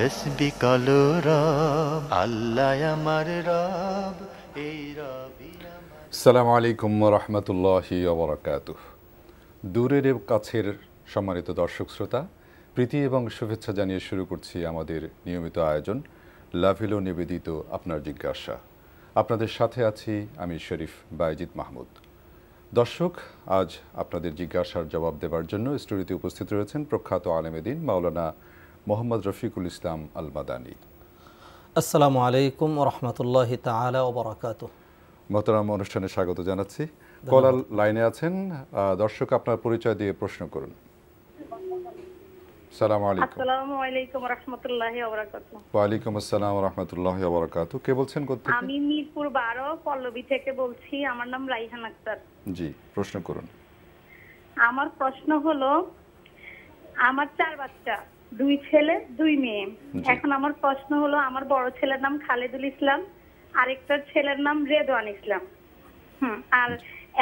তসবি কালো রব আল্লাহ আমার রব এই রবি সালামু আলাইকুম রহমতুল্লাহি দূরের কাছের সম্মানিত দর্শক শ্রোতা প্রীতি এবং শুভেচ্ছা জানিয়ে শুরু করছি আমাদের নিয়মিত আয়োজন লাভিলো নিবেদিত আপনার জিজ্ঞাসা আপনাদের সাথে আছি আমি শরীফ বায়জিৎ মাহমুদ দর্শক আজ আপনাদের জিজ্ঞাসার জবাব দেবার জন্য স্টুডিওতে উপস্থিত রয়েছেন প্রখ্যাত আলেমেদিন মাওলানা মোহাম্মদ রফিকুল ইসলাম আল মাদানী আসসালামু আলাইকুম রহমতুল্লাহ তালা মহতারাম অনুষ্ঠানে স্বাগত জানাচ্ছি কলার লাইনে আছেন দর্শক আপনার পরিচয় দিয়ে প্রশ্ন করুন কে বলছেন আমি পল্লবী থেকে বলছি আমার নাম রাইহান আক্তার জি প্রশ্ন করুন আমার প্রশ্ন হলো আমার চার বাচ্চা দুই ছেলে দুই মেয়ে এখন আমার প্রশ্ন হলো আমার বড় ছেলের নাম খালেদুল ইসলাম আরেকটা ছেলের নাম রেদওয়ান ইসলাম হম আর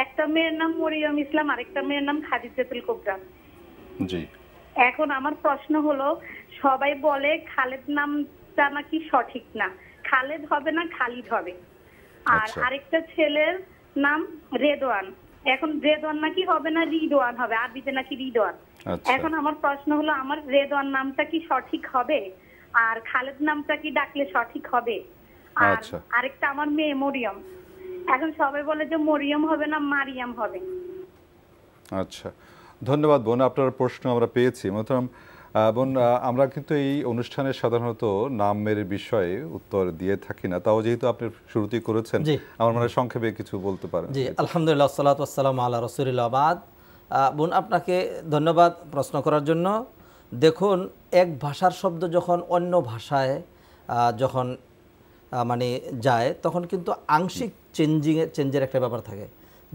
একটা মেয়ের নাম মরিয়ম ইসলাম আরেকটা মেয়ের নাম খাদিজাতুল কোবরা জি এখন আমার প্রশ্ন হলো সবাই বলে খালেদ নামটা নাকি সঠিক না খালেদ হবে না খালিদ হবে আর আচ্ছা। আরেকটা ছেলের নাম রেদওয়ান এখন রেদওয়ান নাকি হবে না রিদওয়ান হবে আরবিতে নাকি রিদওয়ান আচ্ছা। এখন আমার প্রশ্ন হলো আমার রেদওয়ান নামটা কি সঠিক হবে আর খালেদ নামটা কি ডাকলে সঠিক হবে আচ্ছা। আরেকটা আমার মেয়ে মরিয়ম এখন সবাই বলে যে মরিয়ম হবে না মারিয়াম হবে আচ্ছা ধন্যবাদ বোন আপনার প্রশ্ন আমরা পেয়েছি মোহতরম বোন আমরা কিন্তু এই অনুষ্ঠানে সাধারণত নামের বিষয়ে উত্তর দিয়ে থাকি না তাও যেহেতু আপনি শুরুতেই করেছেন আমার মনে সংক্ষেপে কিছু বলতে পারেন জি আলহামদুলিল্লাহ সালাত আসসালাম আল্লাহ রসুলিল্লাবাদ বোন আপনাকে ধন্যবাদ প্রশ্ন করার জন্য দেখুন এক ভাষার শব্দ যখন অন্য ভাষায় যখন মানে যায় তখন কিন্তু আংশিক চেঞ্জিংয়ে চেঞ্জের একটা ব্যাপার থাকে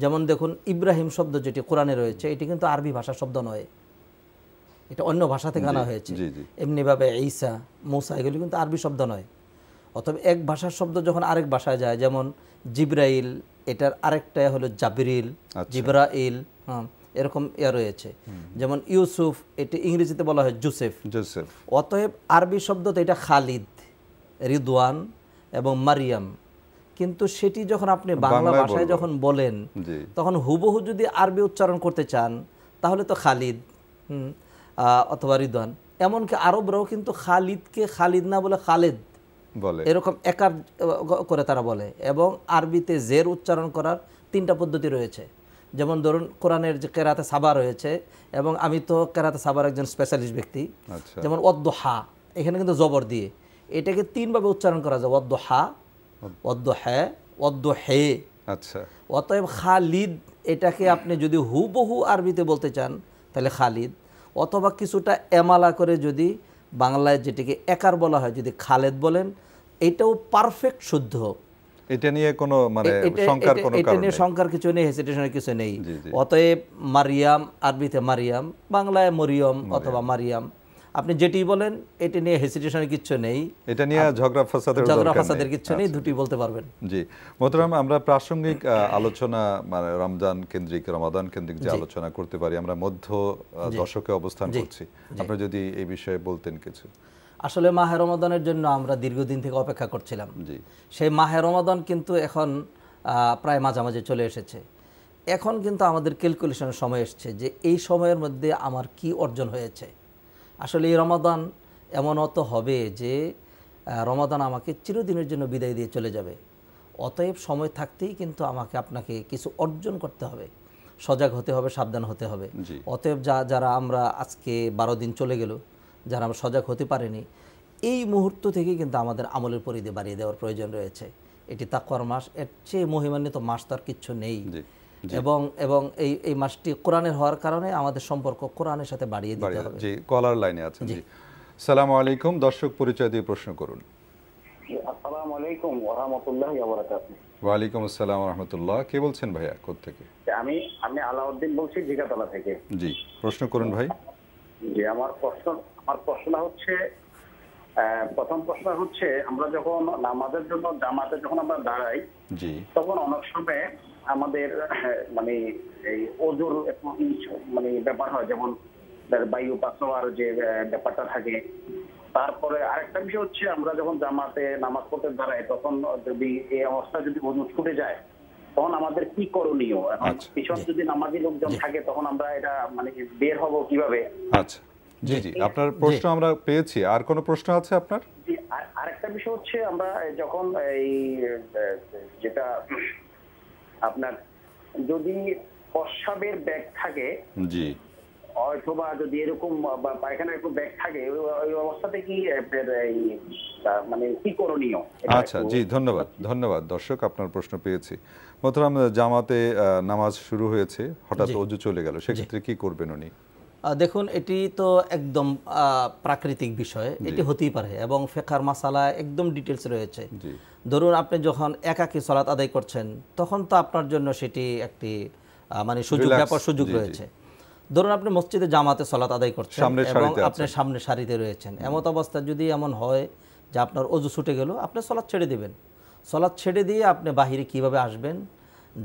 যেমন দেখুন ইব্রাহিম শব্দ যেটি কোরআনে রয়েছে এটি কিন্তু আরবি ভাষার শব্দ নয় এটা অন্য ভাষাতে গানা হয়েছে এমনিভাবে ঈসা মৌসা এগুলি কিন্তু আরবি শব্দ নয় অথবা এক ভাষার শব্দ যখন আরেক ভাষায় যায় যেমন জিব্রাইল এটার আরেকটা হলো জাবিরিল আচ্ছা। জিব্রাইল হ্যাঁ এরকম ইয়া রয়েছে যেমন ইউসুফ এটি ইংরেজিতে বলা হয় জুসেফ জুসেফ অতএব আরবি শব্দ তো এটা খালিদ রিদওয়ান এবং মারিয়াম কিন্তু সেটি যখন আপনি বাংলা ভাষায় যখন বলেন তখন হুবহু যদি আরবি উচ্চারণ করতে চান তাহলে তো খালিদ হুম অথবা রিদান এমনকি আরবরাও কিন্তু খালিদকে খালিদ না বলে খালেদ বলে এরকম একার করে তারা বলে এবং আরবিতে জের উচ্চারণ করার তিনটা পদ্ধতি রয়েছে যেমন ধরুন কোরআনের যে কেরাতে সাবা রয়েছে এবং আমি তো কেরাতে সাবার একজন স্পেশালিস্ট ব্যক্তি আচ্ছা। যেমন অদ্দ হা এখানে কিন্তু জবর দিয়ে এটাকে তিনভাবে উচ্চারণ করা যায় অদ্দ হা অদ্দ হ্যাঁ অদ্দ হে আচ্ছা অতএব খালিদ এটাকে আপনি যদি হুবহু আরবিতে বলতে চান তাহলে খালিদ অথবা কিছুটা এমালা করে যদি বাংলায় যেটিকে একার বলা হয় যদি খালেদ বলেন এটাও পারফেক্ট শুদ্ধ এটা নিয়ে কোনো মানে এটা নিয়ে সংখ্যার কিছু নেই হেসিটেশনের কিছু নেই অতএব মারিয়াম আরবিতে মারিয়াম বাংলায় মরিয়ম অথবা মারিয়াম আপনি যেটি বলেন এটি নিয়ে হেসিটেশনের কিছু নেই এটা নিয়ে ঝগড়া ফাসাদের ঝগড়া ফাসাদের কিছু নেই আচ্ছা। দুটি বলতে পারবেন জি মোহতরাম আমরা প্রাসঙ্গিক আলোচনা মানে রমজান কেন্দ্রিক রমাদান কেন্দ্রিক যে আলোচনা করতে পারি আমরা মধ্য দশকে অবস্থান করছি আপনি যদি এই বিষয়ে বলতেন কিছু আসলে মাহে রমাদানের জন্য আমরা দীর্ঘদিন থেকে অপেক্ষা করছিলাম জি সেই মাহে রমাদান কিন্তু এখন প্রায় মাঝামাঝি চলে এসেছে এখন কিন্তু আমাদের ক্যালকুলেশনের সময় এসছে যে এই সময়ের মধ্যে আমার কি অর্জন হয়েছে আসলে এই রমাদান এমন অত হবে যে রমাদান আমাকে চিরদিনের জন্য বিদায় দিয়ে চলে যাবে অতএব সময় থাকতেই কিন্তু আমাকে আপনাকে কিছু অর্জন করতে হবে সজাগ হতে হবে সাবধান হতে হবে অতএব যা যারা আমরা আজকে বারো দিন চলে গেল যারা আমরা সজাগ হতে পারিনি এই মুহূর্ত থেকে কিন্তু আমাদের আমলের পরিধি বাড়িয়ে দেওয়ার প্রয়োজন রয়েছে এটি তাকর মাস এর চেয়ে মহিমান্বিত মাস তার কিচ্ছু নেই এবং এবং এই এই মাসটি কোরআনের হওয়ার কারণে আমাদের সম্পর্ক কোরআনের সাথে বাড়িয়ে দিতে হবে জি কলার লাইনে আছেন জি আসসালামু আলাইকুম দর্শক পরিচয় দিয়ে প্রশ্ন করুন আসসালামু আলাইকুম ওয়া রাহমাতুল্লাহি ওয়া বারাকাতুহু ওয়ালাইকুম আসসালাম রাহমাতুল্লাহ কে বলছেন ভাইয়া থেকে আমি আমি আলাউদ্দিন বলছি জিগাতলা থেকে জি প্রশ্ন করুন ভাই জি আমার প্রশ্ন আমার প্রশ্ন হচ্ছে প্রথম প্রশ্ন হচ্ছে আমরা যখন নামাজের জন্য জামাতে যখন আমরা দাঁড়াই জি তখন অনেক সময় আমাদের মানে এই ওজোর মানে ব্যাপার হয় যেমন বায়ু পাচার যে ব্যাপারটা থাকে তারপরে আরেকটা বিষয় হচ্ছে আমরা যখন জামাতে নামাজ পড়তে দাঁড়াই তখন যদি এই অবস্থা যদি ওজন ছুটে যায় তখন আমাদের কি করণীয় আচ্ছা, পিছন যদি নামাজি লোকজন থাকে তখন আমরা এটা মানে বের হব কিভাবে আচ্ছা জি জি আপনার প্রশ্ন আমরা পেয়েছি আর কোনো প্রশ্ন আছে আপনার আরেকটা বিষয় হচ্ছে আমরা যখন এই যেটা আপনার যদি প্রস্রাবের ব্যাগ থাকে জি অথবা যদি এরকম পায়খানা একটু ব্যাগ থাকে ওই অবস্থাতে কি মানে কি করণীয় আচ্ছা জি ধন্যবাদ ধন্যবাদ দর্শক আপনার প্রশ্ন পেয়েছি মোহতরাম জামাতে নামাজ শুরু হয়েছে হঠাৎ অজু চলে গেল সেক্ষেত্রে কি করবেন উনি দেখুন এটি তো একদম প্রাকৃতিক বিষয় এটি হতেই পারে এবং ফেকার মাসালা একদম ডিটেলস রয়েছে ধরুন আপনি যখন একাকি সলাৎ আদায় করছেন তখন তো আপনার জন্য সেটি একটি মানে সুযোগ ব্যাপার সুযোগ রয়েছে ধরুন আপনি মসজিদে জামাতে সলাৎ আদায় করছেন এবং আপনি সামনে সারিতে রয়েছেন এমত অবস্থা যদি এমন হয় যে আপনার অজু ছুটে গেল আপনি সলাৎ ছেড়ে দিবেন সলাৎ ছেড়ে দিয়ে আপনি বাহিরে কিভাবে আসবেন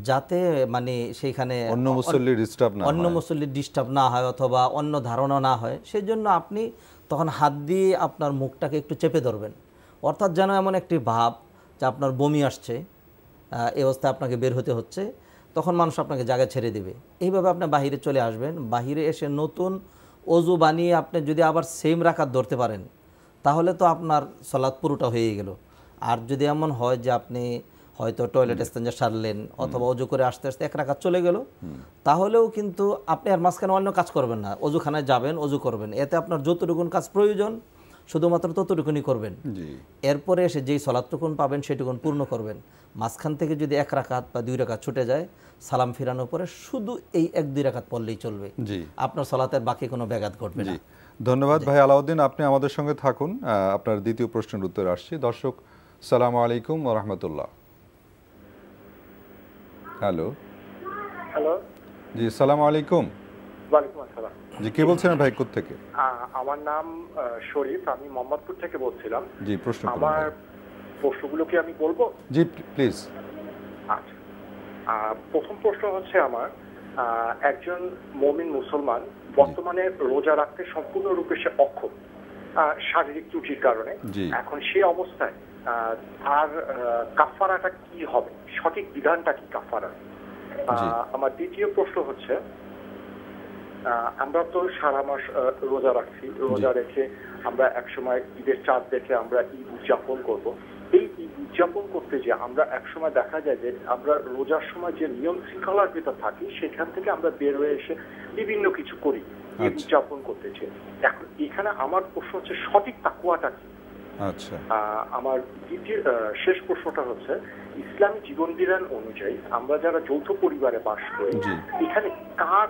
যাতে মানে সেইখানে অন্য মুসল্লি ডিস্টার্ব না অন্য মুসল্লি ডিস্টার্ব না হয় অথবা অন্য ধারণা না হয় সেজন্য আপনি তখন হাত দিয়ে আপনার মুখটাকে একটু চেপে ধরবেন অর্থাৎ যেন এমন একটি ভাব যে আপনার বমি আসছে এ অবস্থায় আপনাকে বের হতে হচ্ছে তখন মানুষ আপনাকে জায়গা ছেড়ে দেবে এইভাবে আপনি বাহিরে চলে আসবেন বাহিরে এসে নতুন অজু বানিয়ে আপনি যদি আবার সেম রাখাত ধরতে পারেন তাহলে তো আপনার সলাৎ পুরোটা হয়ে গেল আর যদি এমন হয় যে আপনি হয়তো টয়লেট স্টেঞ্জার সারলেন অথবা অজু করে আসতে আসতে এক রাখাত চলে গেল তাহলেও কিন্তু আপনি আর মাঝখানে অন্য কাজ করবেন না অজুখানায় যাবেন অজু করবেন এতে আপনার যতটুকুন কাজ প্রয়োজন শুধুমাত্র ততটুকুনি করবেন এরপরে এসে যেই সলাতটুকুন পাবেন সেটুকুন পূর্ণ করবেন মাঝখান থেকে যদি এক রাখাত বা দুই রাখাত ছুটে যায় সালাম ফিরানোর পরে শুধু এই এক দুই রাখাত পড়লেই চলবে আপনার সলাতের বাকি কোনো ব্যাঘাত ঘটবে না ধন্যবাদ ভাই আলাউদ্দিন আপনি আমাদের সঙ্গে থাকুন আপনার দ্বিতীয় প্রশ্নের উত্তরে আসছি দর্শক সালাম আলাইকুম রহমতুল্লাহ হ্যালো হ্যালো জি সালাম আলাইকুম জি কে বলছেন ভাই থেকে আমার নাম শরীফ আমি মোহাম্মদপুর থেকে বলছিলাম জি প্রশ্ন আমার প্রশ্নগুলো কি আমি বলবো জি প্লিজ আচ্ছা প্রথম প্রশ্ন হচ্ছে আমার একজন মমিন মুসলমান বর্তমানে রোজা রাখতে সম্পূর্ণরূপে সে অক্ষম শারীরিক ত্রুটির কারণে এখন সেই অবস্থায় তার কাফারাটা কি হবে সঠিক বিধানটা কি কাফারা আমার দ্বিতীয় প্রশ্ন হচ্ছে আমরা তো সারা মাস রোজা রাখছি রোজা রেখে আমরা একসময় ঈদের চাঁদ দেখে আমরা ঈদ উদযাপন করব এই ঈদ উদযাপন করতে যে আমরা একসময় দেখা যায় যে আমরা রোজার সময় যে নিয়ম শৃঙ্খলার ভিতর থাকি সেখান থেকে আমরা বের হয়ে এসে বিভিন্ন কিছু করি ঈদ আচ্ছা। উদযাপন করতে এখন এখানে আমার প্রশ্ন হচ্ছে সঠিক তাকুয়াটা কি আচ্ছা। আমার দ্বিতীয় শেষ প্রশ্নটা হচ্ছে ইসলামী জীবন বিধান অনুযায়ী আমরা যারা যৌথ পরিবারে বাস করি এখানে কার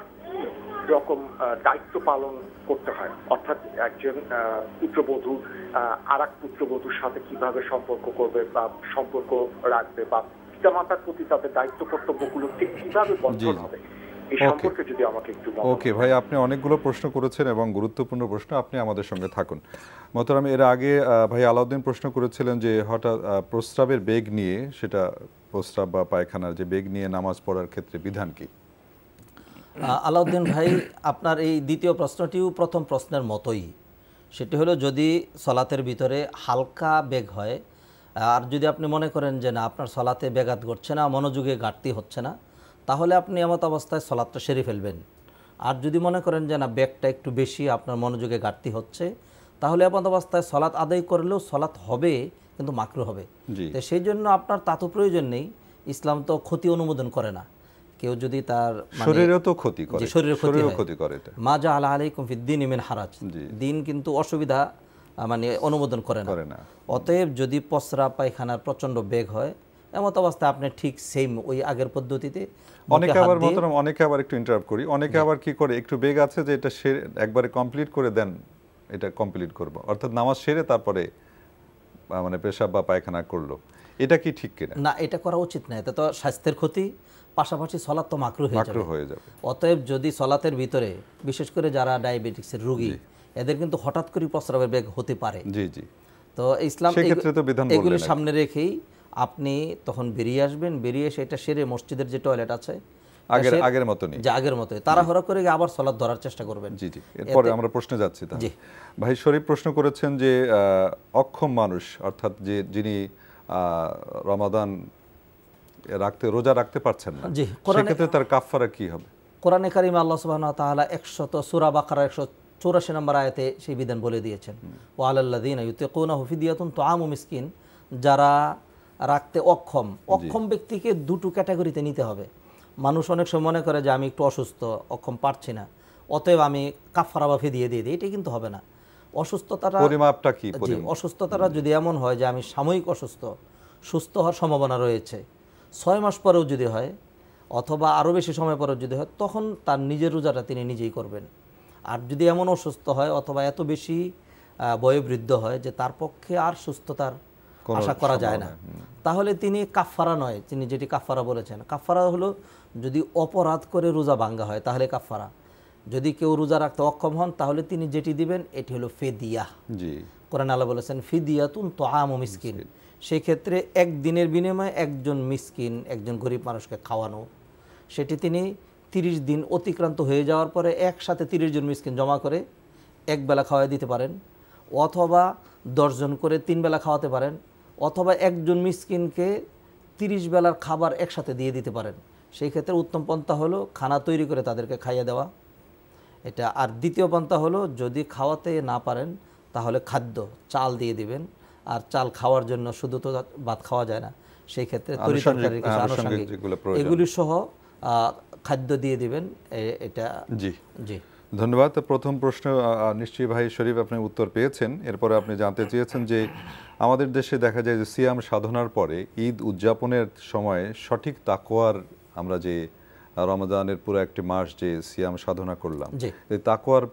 রকম দায়িত্ব পালন করতে হয় অর্থাৎ একজন পুত্রবধূ আর এক পুত্রবধূর সাথে কিভাবে সম্পর্ক করবে বা সম্পর্ক রাখবে বা পিতামাতার প্রতি তাদের দায়িত্ব কর্তব্যগুলো ঠিক কিভাবে বন্ধন হবে ওকে ভাই আপনি অনেকগুলো প্রশ্ন করেছেন এবং গুরুত্বপূর্ণ প্রশ্ন আপনি আমাদের সঙ্গে থাকুন মতরাম এর আগে ভাই আলাউদ্দিন প্রশ্ন করেছিলেন যে হঠাৎ প্রস্রাবের বেগ নিয়ে সেটা প্রস্রাব বা পায়খানার যে বেগ নিয়ে নামাজ পড়ার ক্ষেত্রে বিধান কি আলাউদ্দিন ভাই আপনার এই দ্বিতীয় প্রশ্নটিও প্রথম প্রশ্নের মতোই সেটি হলো যদি সলাতের ভিতরে হালকা বেগ হয় আর যদি আপনি মনে করেন যে না আপনার সলাতে বেগাত ঘটছে না মনোযোগে ঘাটতি হচ্ছে না তাহলে আপনি এমত অবস্থায় সলাদটা সেরে ফেলবেন আর যদি মনে করেন যে না ব্যাগটা একটু বেশি আপনার মনোযোগে ঘাটতি হচ্ছে তাহলে এমত অবস্থায় সলাৎ আদায় করলেও সলাৎ হবে কিন্তু মাকরু হবে তো সেই জন্য আপনার তা তো প্রয়োজন নেই ইসলাম তো ক্ষতি অনুমোদন করে না কেউ যদি তার মানে শরীরে তো ক্ষতি করে শরীরে ক্ষতি করে মা যা আলা আলাইকুম ফিদ্দিন ইমেন হারাজ দিন কিন্তু অসুবিধা মানে অনুমোদন করে না অতএব যদি পসরা পায়খানার প্রচন্ড বেগ হয় এমত অবস্থা আপনি ঠিক সেম ওই আগের পদ্ধতিতে অনেকে আবার মতন অনেকে আবার একটু ইন্টারাপ্ট করি অনেকে আবার কি করে একটু বেগ আছে যে এটা সে একবারে কমপ্লিট করে দেন এটা কমপ্লিট করব অর্থাৎ নামাজ সেরে তারপরে মানে পেশাব বা পায়খানা করলো এটা কি ঠিক কিনা না এটা করা উচিত না এটা তো স্বাস্থ্যের ক্ষতি পাশাপাশি সলাত তো মাকরু হয়ে যাবে অতএব যদি সলাতের ভিতরে বিশেষ করে যারা ডায়াবেটিক্সের রোগী এদের কিন্তু হঠাৎ করে প্রস্রাবের বেগ হতে পারে জি জি তো ইসলাম এগুলি সামনে রেখেই আপনি তখন বেরিয়ে আসবেন বেরিয়ে এসে এটা সেরে মসজিদের যে টয়লেট আছে আগের যে আগের তাড়াহুড়া করে আবার সলাদ ধরার চেষ্টা করবেন জি জি এরপরে আমরা প্রশ্নে যাচ্ছি ভাই শরীফ প্রশ্ন করেছেন যে অক্ষম মানুষ অর্থাৎ যে যিনি রমাদান রাখতে রোজা রাখতে পারছেন না জি সেক্ষেত্রে তার কাফফারা কি হবে কোরআনে কারিম আল্লাহ সুবাহ তাহলে একশত সুরা বাকারা একশো চৌরাশি নম্বর আয়াতে সেই বিধান বলে দিয়েছেন ও আল্লাহ দিন ইউতে কোনা হুফিদিয়াতুন তো মিসকিন যারা রাখতে অক্ষম অক্ষম ব্যক্তিকে দুটো ক্যাটাগরিতে নিতে হবে মানুষ অনেক সময় মনে করে যে আমি একটু অসুস্থ অক্ষম পারছি না অতএব আমি কাফারা বাফি দিয়ে দিয়ে দিই এটা কিন্তু হবে না অসুস্থতাটা কি অসুস্থতাটা যদি এমন হয় যে আমি সাময়িক অসুস্থ সুস্থ হওয়ার সম্ভাবনা রয়েছে ছয় মাস পরেও যদি হয় অথবা আরও বেশি সময় পরেও যদি হয় তখন তার নিজের রোজাটা তিনি নিজেই করবেন আর যদি এমন অসুস্থ হয় অথবা এত বেশি বয়োবৃদ্ধ হয় যে তার পক্ষে আর সুস্থতার আশা করা যায় না তাহলে তিনি কাফফারা নয় তিনি যেটি কাফফারা বলেছেন কাফফারা হলো যদি অপরাধ করে রোজা ভাঙ্গা হয় তাহলে কাফফারা যদি কেউ রোজা রাখতে অক্ষম হন তাহলে তিনি যেটি দিবেন এটি হলো ফেদিয়া কোরআন আল্লাহ বলেছেন ফিদিয়া তুন তো আম মিসকিন সেক্ষেত্রে একদিনের বিনিময়ে একজন মিসকিন একজন গরিব মানুষকে খাওয়ানো সেটি তিনি তিরিশ দিন অতিক্রান্ত হয়ে যাওয়ার পরে একসাথে তিরিশ জন মিসকিন জমা করে একবেলা খাওয়াই দিতে পারেন অথবা দশজন করে তিন বেলা খাওয়াতে পারেন অথবা একজন মিসকিনকে তিরিশ বেলার খাবার একসাথে দিয়ে দিতে পারেন সেই ক্ষেত্রে উত্তম পন্থা হলো খানা তৈরি করে তাদেরকে খাইয়ে দেওয়া এটা আর দ্বিতীয় পন্থা হলো যদি খাওয়াতে না পারেন তাহলে খাদ্য চাল দিয়ে দিবেন আর চাল খাওয়ার জন্য শুধু তো ভাত খাওয়া যায় না সেই ক্ষেত্রে আনুষঙ্গিক এগুলি সহ খাদ্য দিয়ে দিবেন এটা জি জি ধন্যবাদ প্রথম প্রশ্ন নিশ্চয়ই ভাই শরীফ আপনি উত্তর পেয়েছেন এরপরে আপনি জানতে চেয়েছেন যে আমাদের দেশে দেখা যায় যে সিয়াম সাধনার পরে ঈদ উদযাপনের সময়ে সঠিক তাকোয়ার আমরা যে রমজানের পুরো একটি মাস যে সিয়াম সাধনা করলাম এই তাকোয়ার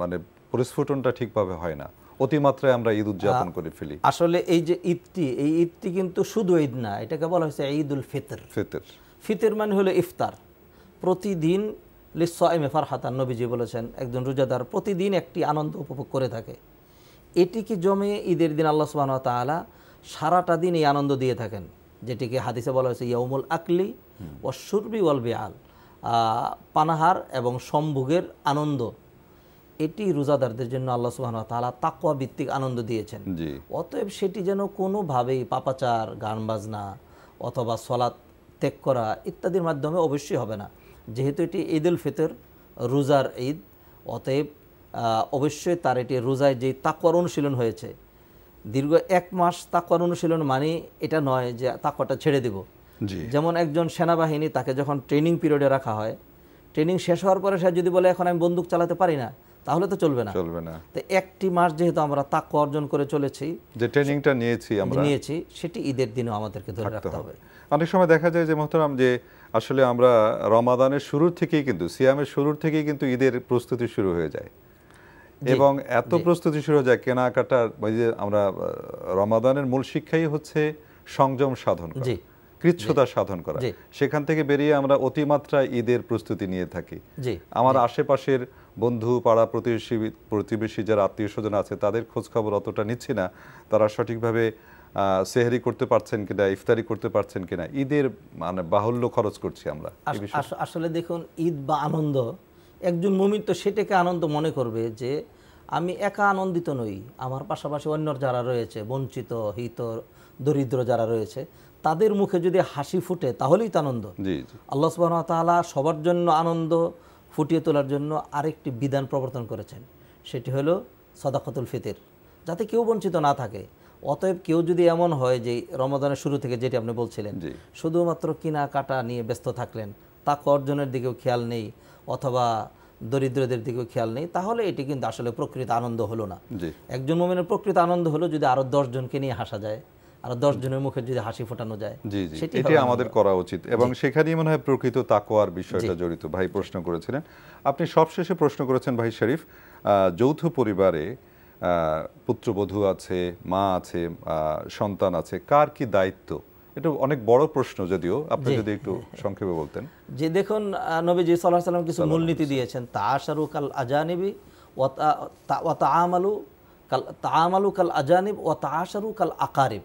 মানে পরিস্ফুটনটা ঠিকভাবে হয় না অতিমাত্রায় আমরা ঈদ উদযাপন করে ফেলি আসলে এই যে ঈদটি এই ঈদটি কিন্তু শুধু ঈদ না এটাকে বলা হয়েছে ঈদ উল ফিতর ফিতর ফিতর মানে হলো ইফতার প্রতিদিন লিসাইমে ফারহাতান নবীজি বলেছেন একজন রোজাদার প্রতিদিন একটি আনন্দ উপভোগ করে থাকে এটিকে জমে ঈদের দিন আল্লাহ সুবাহ তালা সারাটা দিন এই আনন্দ দিয়ে থাকেন যেটিকে হাদিসে বলা হয়েছে ইয়াউমুল আকলি ও সুরবি ওয়াল বেআল পানাহার এবং সম্ভোগের আনন্দ এটি রোজাদারদের জন্য আল্লাহ সুবাহ তালা তাকুয়া ভিত্তিক আনন্দ দিয়েছেন অতএব সেটি যেন কোনোভাবেই পাপাচার গান বাজনা অথবা সলাৎ ত্যাগ করা ইত্যাদির মাধ্যমে অবশ্যই হবে না যেহেতু এটি ঈদ উল ফিতর রোজার ঈদ অতএব অবশ্যই তার এটি রোজায় যে তাকর অনুশীলন হয়েছে দীর্ঘ এক মাস তাকর অনুশীলন মানে এটা নয় যে তাকরটা ছেড়ে দেব যেমন একজন সেনাবাহিনী তাকে যখন ট্রেনিং পিরিয়ডে রাখা হয় ট্রেনিং শেষ হওয়ার পরে সে যদি বলে এখন আমি বন্দুক চালাতে পারি না তাহলে তো চলবে না চলবে না তো একটি মাস যেহেতু আমরা তাক অর্জন করে চলেছি যে ট্রেনিংটা নিয়েছি আমরা নিয়েছি সেটি ঈদের দিনও আমাদেরকে ধরে রাখতে হবে অনেক সময় দেখা যায় যে মোহতরাম যে আসলে আমরা রমাদানের শুরুর থেকেই কিন্তু সিয়ামের শুরুর থেকেই কিন্তু ঈদের প্রস্তুতি শুরু হয়ে যায় এবং এত প্রস্তুতি শুরু হয়ে যায় কেনাকাটার আমরা রমাদানের মূল শিক্ষাই হচ্ছে সংযম সাধন কৃচ্ছতা সাধন করা সেখান থেকে বেরিয়ে আমরা অতিমাত্রায় ঈদের প্রস্তুতি নিয়ে থাকি আমার আশেপাশের বন্ধু পাড়া প্রতিবেশী প্রতিবেশী যারা আত্মীয় স্বজন আছে তাদের খোঁজ খবর অতটা নিচ্ছি না তারা সঠিকভাবে সেহারি করতে পারছেন কিনা ইফতারি করতে পারছেন কিনা ঈদের মানে বাহুল্য খরচ করছি আমরা আসলে দেখুন ঈদ বা আনন্দ একজন মুমিন তো সেটাকে আনন্দ মনে করবে যে আমি একা আনন্দিত নই আমার পাশাপাশি অন্য যারা রয়েছে বঞ্চিত হিত দরিদ্র যারা রয়েছে তাদের মুখে যদি হাসি ফুটে তাহলেই তো আনন্দ আল্লাহ সুবাহ তালা সবার জন্য আনন্দ ফুটিয়ে তোলার জন্য আরেকটি বিধান প্রবর্তন করেছেন সেটি হলো সদাকতুল ফিতির যাতে কেউ বঞ্চিত না থাকে অতএব কেউ যদি এমন হয় যে রমাদানের শুরু থেকে যেটি আপনি বলছিলেন শুধুমাত্র কিনা কাটা নিয়ে ব্যস্ত থাকলেন তা অর্জনের দিকেও খেয়াল নেই অথবা দরিদ্রদের দিকেও খেয়াল নেই তাহলে এটি কিন্তু আসলে প্রকৃত আনন্দ হলো না একজন মোমেনের প্রকৃত আনন্দ হলো যদি আরও দশজনকে নিয়ে হাসা যায় আর দশ জনের মুখে যদি হাসি ফোটানো যায় সেটি আমাদের করা উচিত এবং সেখানেই মনে হয় প্রকৃত তাকোয়ার বিষয়টা জড়িত ভাই প্রশ্ন করেছিলেন আপনি সবশেষে প্রশ্ন করেছেন ভাই শরীফ যৌথ পরিবারে পুত্রবধূ আছে মা আছে সন্তান আছে কার কি দায়িত্ব এটা অনেক বড় প্রশ্ন যদিও আপনি যদি একটু সংক্ষেপে বলতেন যে দেখুন নবীজি সাল্লাহ সাল্লাম কিছু মূলনীতি দিয়েছেন তা আশারু কাল আজানিবি ও তা আমালু কাল তা আমালু কাল আজানিব ও তা আশারু কাল আকারিব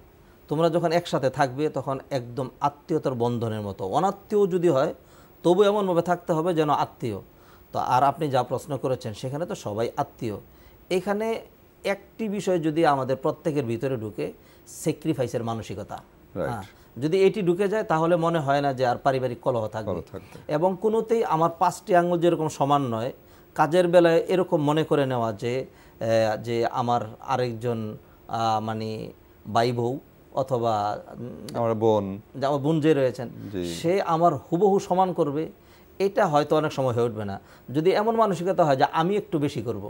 তোমরা যখন একসাথে থাকবে তখন একদম আত্মীয়তার বন্ধনের মতো অনাত্মীয় যদি হয় তবু এমনভাবে থাকতে হবে যেন আত্মীয় তো আর আপনি যা প্রশ্ন করেছেন সেখানে তো সবাই আত্মীয় এখানে একটি বিষয় যদি আমাদের প্রত্যেকের ভিতরে ঢুকে সেক্রিফাইসের মানসিকতা হ্যাঁ, যদি এটি ঢুকে যায় তাহলে মনে হয় না যে আর পারিবারিক কলহ থাকবে এবং কোনোতেই আমার পাঁচটি আঙুল যেরকম সমান নয় কাজের বেলায় এরকম মনে করে নেওয়া যে যে আমার আরেকজন মানে বাই বউ অথবা আমার বোন আমার বোন যে রয়েছেন সে আমার হুবহু সমান করবে এটা হয়তো অনেক সময় হয়ে উঠবে না যদি এমন মানসিকতা হয় যে আমি একটু বেশি করব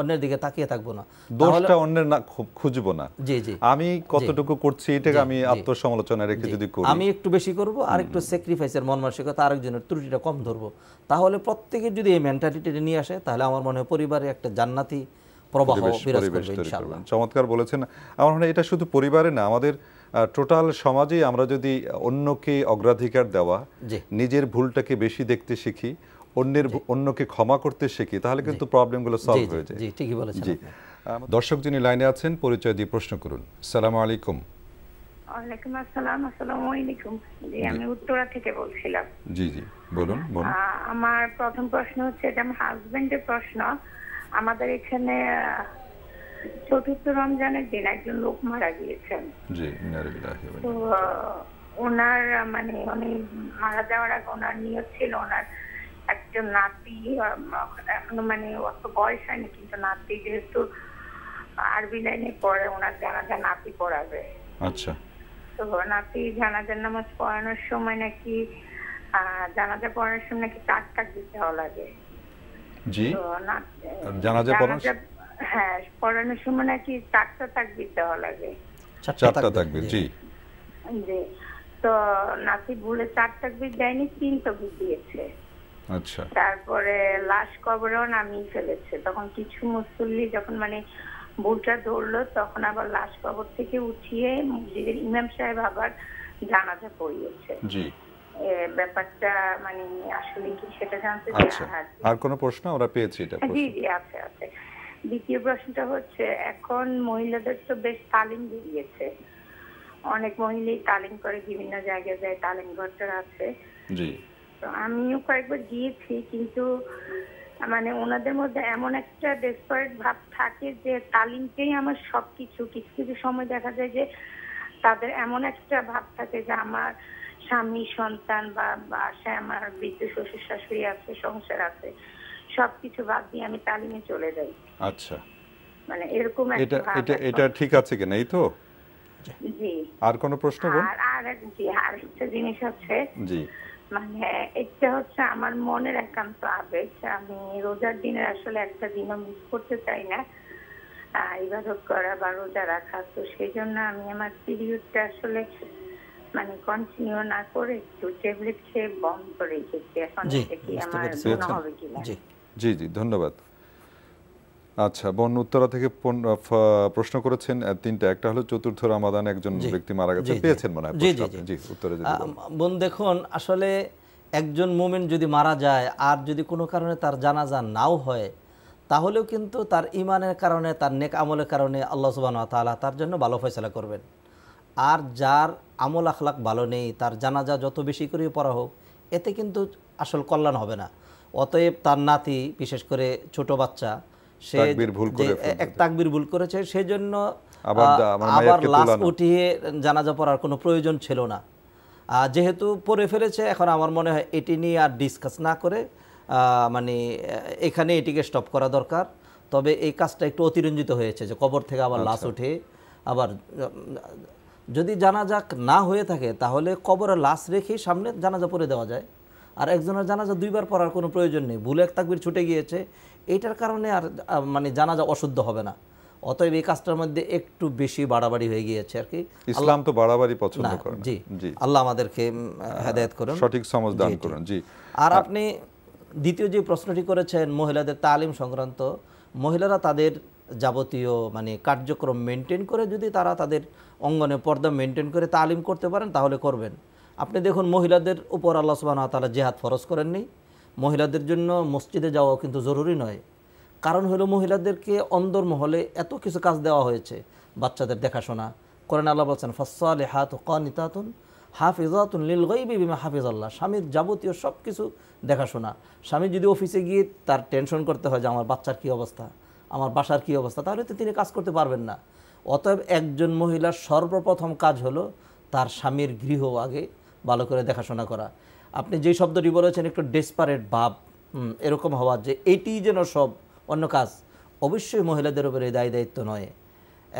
অন্যের দিকে তাকিয়ে থাকবো না দোষটা অন্যের না খুঁজবো না জি জি আমি কতটুকু করছি এটাকে আমি আত্মসমালোচনা রেখে যদি করি আমি একটু বেশি করব আর একটু স্যাক্রিফাইসের মন মানসিকতা আরেকজনের ত্রুটিটা কম ধরবো তাহলে প্রত্যেকের যদি এই মেন্টালিটিটা নিয়ে আসে তাহলে আমার মনে হয় পরিবারে একটা জান্নাতি প্রবাহ বিরাজ করবে ইনশাআল্লাহ চমৎকার বলেছেন আমার মনে এটা শুধু পরিবারে না আমাদের টোটাল সমাজে আমরা যদি অন্যকে অগ্রাধিকার দেওয়া নিজের ভুলটাকে বেশি দেখতে শিখি অন্যের অন্যকে ক্ষমা করতে শিখি তাহলে কিন্তু প্রবলেমগুলো সলভ হয়ে যায় জি ঠিকই বলেছেন জি দর্শক যিনি লাইনে আছেন পরিচয় দিয়ে প্রশ্ন করুন আসসালামু আলাইকুম ওয়ালাইকুম আসসালাম আসসালামু আলাইকুম জি আমি উত্তরা থেকে বলছিলাম জি জি বলুন বলুন আমার প্রথম প্রশ্ন হচ্ছে এটা আমার হাজবেন্ডের প্রশ্ন আমাদের এখানে চতুর্থ রমজানের দিন একজন লোক মারা গিয়েছেন জি তো ওনার মানে উনি মারা যাওয়ার আগে ওনার নিয়ত ছিল ওনার একজন নাতি এখনো মানে অত বয়স হয়নি কিন্তু নাতি যেহেতু আরবি লাইনে পড়ে ওনার জানাজা নাতি পড়াবে আচ্ছা তো নাতি জানাজার নামাজ পড়ানোর সময় নাকি জানাজা পড়ানোর সময় নাকি টাক টাক দিতে লাগে জি জানাজা পড়ানোর হ্যাঁ পড়ানোর সময় নাকি চারটা তাকবির দেওয়া লাগে চারটা তাকবির জি জি তো নাতি ভুলে চার তাকবির দেয়নি তিন তাকবির দিয়েছে আচ্ছা তারপরে লাশ কবরেও নামিয়ে ফেলেছে তখন কিছু মুসল্লি যখন মানে ভুলটা ধরলো তখন আবার লাশ কবর থেকে উঠিয়ে মসজিদের ইমাম সাহেব আবার জানাজা পড়িয়েছে জি ব্যাপারটা মানে আসলে কি সেটা জানতে চাই আচ্ছা। হ্যাঁ, আর কোনো প্রশ্ন আমরা পেয়েছি এটা হ্যাঁ, জি জি আছে আছে দ্বিতীয় প্রশ্নটা হচ্ছে এখন মহিলাদের তো বেশ তালিম বেরিয়েছে অনেক মহিলাই তালিম করে বিভিন্ন জায়গায় যায় তালিম ঘরটা আছে জি তো আমিও কয়েকবার গিয়েছি কিন্তু মানে ওনাদের মধ্যে এমন একটা ডেসপার্ট ভাব থাকে যে তালিমকেই আমার সব কিছু কিছু কিছু সময় দেখা যায় যে তাদের এমন একটা ভাব থাকে যে আমার স্বামী সন্তান বা বাসায় আমার বৃদ্ধ শ্বশুর শাশুড়ি আছে সংসার আছে সবকিছু বাদ দিয়ে আমি তালিমে চলে যাই আচ্ছা মানে এরকম এটা এটা এটা ঠিক আছে কিনা এই তো জি আর কোনো প্রশ্ন আর আর একটা জিনিস আছে জি মানে এটা হচ্ছে আমার মনের একান্ত আবেগ আমি রোজার দিনের আসলে একটা দিনও মিস করতে চাই না ইবাদত করা বা রোজা রাখা তো সেই জন্য আমি আমার পিরিয়ডটা আসলে মানে কন্টিনিউ না করে একটু ট্যাবলেট খেয়ে বন্ধ করে রেখেছি এখন থেকে আমার মনে আচ্ছা, হবে কিনা জি জি ধন্যবাদ আচ্ছা বন উত্তরা থেকে প্রশ্ন করেছেন তিনটা একটা হলো চতুর্থ রামাদান একজন ব্যক্তি মারা গেছে পেয়েছেন মনে হয় জি উত্তরে বোন দেখুন আসলে একজন মোমেন যদি মারা যায় আর যদি কোনো কারণে তার জানাজা নাও হয় তাহলেও কিন্তু তার ইমানের কারণে তার নেক আমলের কারণে আল্লাহ সুবাহ তালা তার জন্য ভালো ফয়সলা করবেন আর যার আমল আখলাক ভালো নেই তার জানাজা যত বেশি করে পড়া হোক এতে কিন্তু আসল কল্যাণ হবে না অতএব তার নাতি বিশেষ করে ছোট বাচ্চা সে এক তাকবির ভুল করেছে সেজন্য আবার লাশ উঠিয়ে জানাজা পড়ার কোনো প্রয়োজন ছিল না যেহেতু পরে ফেলেছে এখন আমার মনে হয় এটি নিয়ে আর ডিসকাস না করে মানে এখানে এটিকে স্টপ করা দরকার তবে এই কাজটা একটু অতিরঞ্জিত হয়েছে যে কবর থেকে আবার লাশ আচ্ছা। উঠে আবার যদি জানাজাক না হয়ে থাকে তাহলে কবরের লাশ রেখেই সামনে জানাজা পরে দেওয়া যায় আর একজনের জানাজা দুইবার পড়ার কোনো প্রয়োজন নেই ভুলে এক তাকবির ছুটে গিয়েছে এটার কারণে আর মানে জানাজা অশুদ্ধ হবে না অতএব এই কাজটার মধ্যে একটু বেশি বাড়াবাড়ি হয়ে গিয়েছে আর কি ইসলাম তো বাড়াবাড়ি পছন্দ করে জি জি আল্লাহ আমাদেরকে হেদায়েত করুন সঠিক সমাজ দান করুন জি আর আপনি দ্বিতীয় যে প্রশ্নটি করেছেন মহিলাদের তালিম সংক্রান্ত মহিলারা তাদের যাবতীয় মানে কার্যক্রম মেনটেন করে যদি তারা তাদের অঙ্গনে পর্দা মেনটেন করে তালিম করতে পারেন তাহলে করবেন আপনি দেখুন মহিলাদের উপর আল্লাহ সুবাহ তালা জেহাদ ফরজ করেননি মহিলাদের জন্য মসজিদে যাওয়া কিন্তু জরুরি নয় কারণ হলো মহিলাদেরকে অন্দরমহলে এত কিছু কাজ দেওয়া হয়েছে বাচ্চাদের দেখাশোনা করেন আল্লাহ বলছেন ফসলে হাত কানিতাতুন হাফিজাতুন লিল গৈবি বিমা হাফিজ আল্লাহ স্বামীর যাবতীয় সব কিছু দেখাশোনা স্বামী যদি অফিসে গিয়ে তার টেনশন করতে হয় যে আমার বাচ্চার কী অবস্থা আমার বাসার কী অবস্থা তাহলে তো তিনি কাজ করতে পারবেন না অতএব একজন মহিলার সর্বপ্রথম কাজ হলো তার স্বামীর গৃহ আগে ভালো করে দেখাশোনা করা আপনি যেই শব্দটি বলেছেন একটু ডেসপারেট ভাব এরকম হওয়ার যে এটি যেন সব অন্য কাজ অবশ্যই মহিলাদের উপরে দায় দায়িত্ব নয়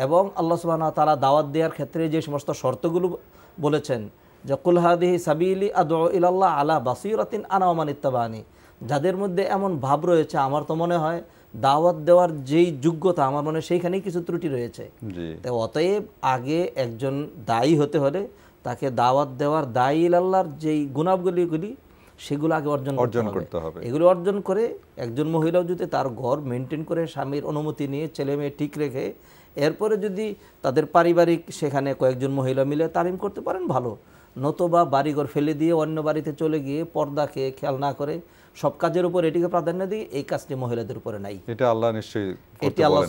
এবং আল্লাহ সুবাহ তারা দাওয়াত দেওয়ার ক্ষেত্রে যে সমস্ত শর্তগুলো বলেছেন যে কুলহাদি সাবিলি আদো ইলাল্লাহ আলা বাসিরাতিন আনাওমান ইত্তাবানি যাদের মধ্যে এমন ভাব রয়েছে আমার তো মনে হয় দাওয়াত দেওয়ার যেই যোগ্যতা আমার মনে হয় সেইখানেই কিছু ত্রুটি রয়েছে অতএব আগে একজন দায়ী হতে হলে তাকে দাওয়াত দেওয়ার দায়ীল আল্লাহর যেই গুণাবগুলিগুলি সেগুলো আগে অর্জন অর্জন করতে হবে এগুলো অর্জন করে একজন মহিলাও যদি তার ঘর মেনটেন করে স্বামীর অনুমতি নিয়ে ছেলে মেয়ে ঠিক রেখে এরপরে যদি তাদের পারিবারিক সেখানে কয়েকজন মহিলা মিলে তালিম করতে পারেন ভালো নতবা বাড়িঘর ফেলে দিয়ে অন্য বাড়িতে চলে গিয়ে পর্দা খেয়ে খেয়াল না করে সব কাজের উপর এটিকে প্রাধান্য দিয়ে এই কাজটি মহিলাদের উপরে নাই এটা আল্লাহ নিশ্চয়ই এটি আল্লাহ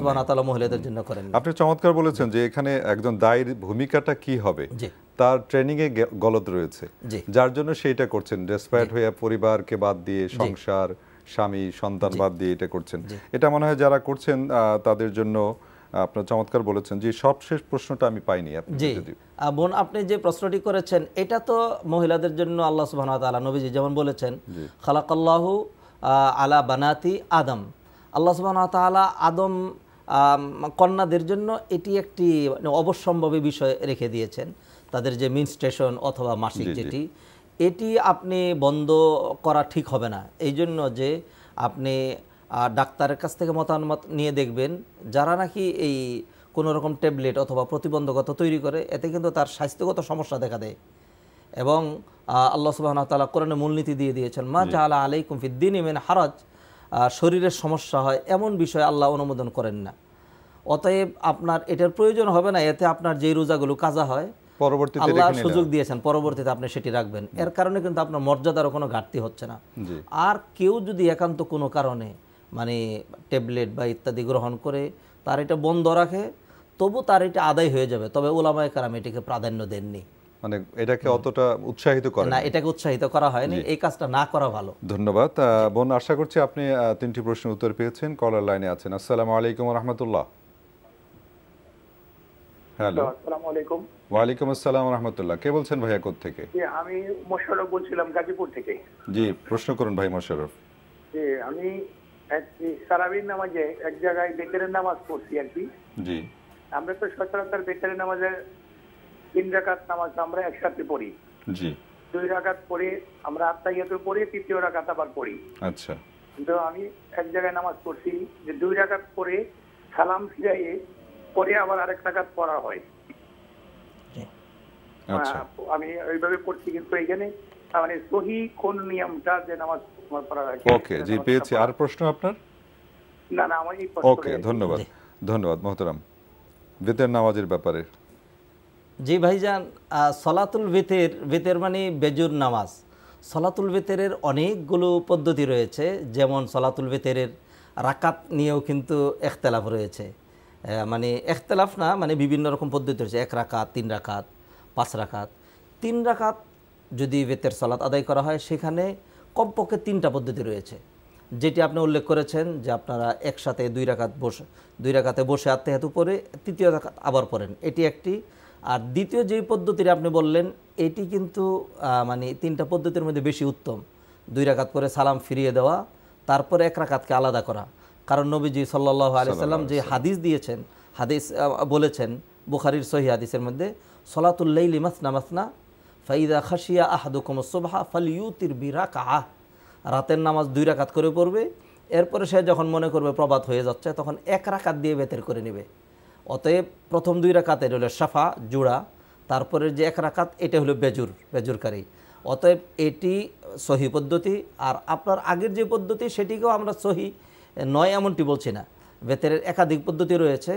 মহিলাদের জন্য করেন আপনি চমৎকার বলেছেন যে এখানে একজন দায়ের ভূমিকাটা কি হবে তার ট্রেনিংয়ে গলত রয়েছে যার জন্য সেইটা করছেন ডেসপায়ার্ড হয়ে পরিবারকে বাদ দিয়ে সংসার স্বামী সন্তান বাদ দিয়ে এটা করছেন এটা মনে হয় যারা করছেন তাদের জন্য আপনার চমৎকার বলেছেন যে সবশেষ প্রশ্নটা আমি পাইনি আপনি বোন আপনি যে প্রশ্নটি করেছেন এটা তো মহিলাদের জন্য আল্লাহ সুবহানাহু ওয়া তাআলা নবীজি যেমন বলেছেন খালাকাল্লাহু আলা বানাতি আদম আল্লাহ সুবহানাহু ওয়া তাআলা আদম কন্যাদের জন্য এটি একটি মানে অবশ্যম্ভাবী বিষয় রেখে দিয়েছেন তাদের যে মিন স্টেশন অথবা মাসিক যেটি এটি আপনি বন্ধ করা ঠিক হবে না এই জন্য যে আপনি ডাক্তারের কাছ থেকে মতামত নিয়ে দেখবেন যারা নাকি এই কোনো রকম ট্যাবলেট অথবা প্রতিবন্ধকতা তৈরি করে এতে কিন্তু তার স্বাস্থ্যগত সমস্যা দেখা দেয় এবং আল্লাহ সুবাহ তালা কোরআনে মূলনীতি দিয়ে দিয়েছেন মা জাহালা আলাই কুমফিদ্দিন ইমেন হারাজ শরীরের সমস্যা হয় এমন বিষয়ে আল্লাহ অনুমোদন করেন না অতএব আপনার এটার প্রয়োজন হবে না এতে আপনার যেই রোজাগুলো কাজা হয় আল্লাহ সুযোগ দিয়েছেন পরবর্তীতে আপনি সেটি রাখবেন এর কারণে কিন্তু আপনার মর্যাদারও কোনো ঘাটতি হচ্ছে না আর কেউ যদি একান্ত কোনো কারণে মানে ট্যাবলেট বা ইত্যাদি গ্রহণ করে তার এটা বন্ধ রাখে তবু তার এটা আদায় হয়ে যাবে তবে ওলামায় কারাম এটিকে প্রাধান্য দেননি মানে এটাকে অতটা উৎসাহিত করে না এটাকে উৎসাহিত করা হয়নি এই কাজটা না করা ভালো ধন্যবাদ বোন আশা করছি আপনি তিনটি প্রশ্নের উত্তর পেয়েছেন কলার লাইনে আছেন আসসালামু আলাইকুম রহমতুল্লাহ হ্যালো আসসালামু আলাইকুম ওয়ালাইকুম আসসালাম রহমতুল্লাহ কে বলছেন ভাইয়া কোথ থেকে আমি মোশাররফ বলছিলাম গাজীপুর থেকে জি প্রশ্ন করুন ভাই মোশাররফ জি আমি সারাবির নামাজে এক জায়গায় বেতারের নামাজ পড়ছি আর কি জি আমরা তো সচরাচর বেতারের নামাজে তিন রাকাত নামাজ আমরা একসাথে পড়ি জি দুই রাকাত পড়ে আমরা আত্মাইয়াতে পড়ে তৃতীয় রাকাত আবার পড়ি আচ্ছা কিন্তু আমি এক জায়গায় নামাজ পড়ছি যে দুই রাকাত পড়ে সালাম ফিরাইয়ে পরে আবার আরেক রাকাত পড়া হয় হ্যাঁ, আচ্ছা। আমি এইভাবে কিন্তু এখানে মানে সহি কোন নিয়মটা যে নামাজ পড়া ওকে জি পেয়েছি আর প্রশ্ন আপনার না না আমার এই প্রশ্ন ওকে ধন্যবাদ ধন্যবাদ বেতের নামাজের ব্যাপারে জি ভাইজান সলাতুল বেতের বেতের মানে বেজুর নামাজ সলাতুল বেতেরের অনেকগুলো পদ্ধতি রয়েছে যেমন সলাতুল বেতেরের রাকাত নিয়েও কিন্তু একতলাফ রয়েছে মানে একতলাফ না মানে বিভিন্ন রকম পদ্ধতি রয়েছে এক রাকাত তিন রাকাত পাঁচ রাকাত তিন রাখাত যদি বেতের সলাৎ আদায় করা হয় সেখানে কমপক্ষে তিনটা পদ্ধতি রয়েছে যেটি আপনি উল্লেখ করেছেন যে আপনারা একসাথে দুই রাখাত বসে দুই রাখাতে বসে হেতু পরে তৃতীয় রাখাত আবার পড়েন এটি একটি আর দ্বিতীয় যে পদ্ধতিটি আপনি বললেন এটি কিন্তু মানে তিনটা পদ্ধতির মধ্যে বেশি উত্তম দুই রাখাত করে সালাম ফিরিয়ে দেওয়া তারপরে এক রাকাতকে আলাদা করা কারণ নবীজি সাল্লাহ আলি সাল্লাম যে হাদিস দিয়েছেন হাদিস বলেছেন বুখারির সহি হাদিসের মধ্যে সলাতুল্লাইলি মাসনা মাসনা ফাইদা খাসিয়া আহাদুকুম সোভা ফালিউতির বিরা আহ রাতের নামাজ দুই রাকাত করে পড়বে এরপরে সে যখন মনে করবে প্রবাদ হয়ে যাচ্ছে তখন এক রাকাত দিয়ে বেতের করে নেবে অতএব প্রথম দুই রাকাতের হলো সাফা জুড়া তারপরের যে এক রাকাত এটা হলো বেজুর বেজুরকারী অতএব এটি সহি পদ্ধতি আর আপনার আগের যে পদ্ধতি সেটিকেও আমরা সহি নয় এমনটি বলছি না বেতের একাধিক পদ্ধতি রয়েছে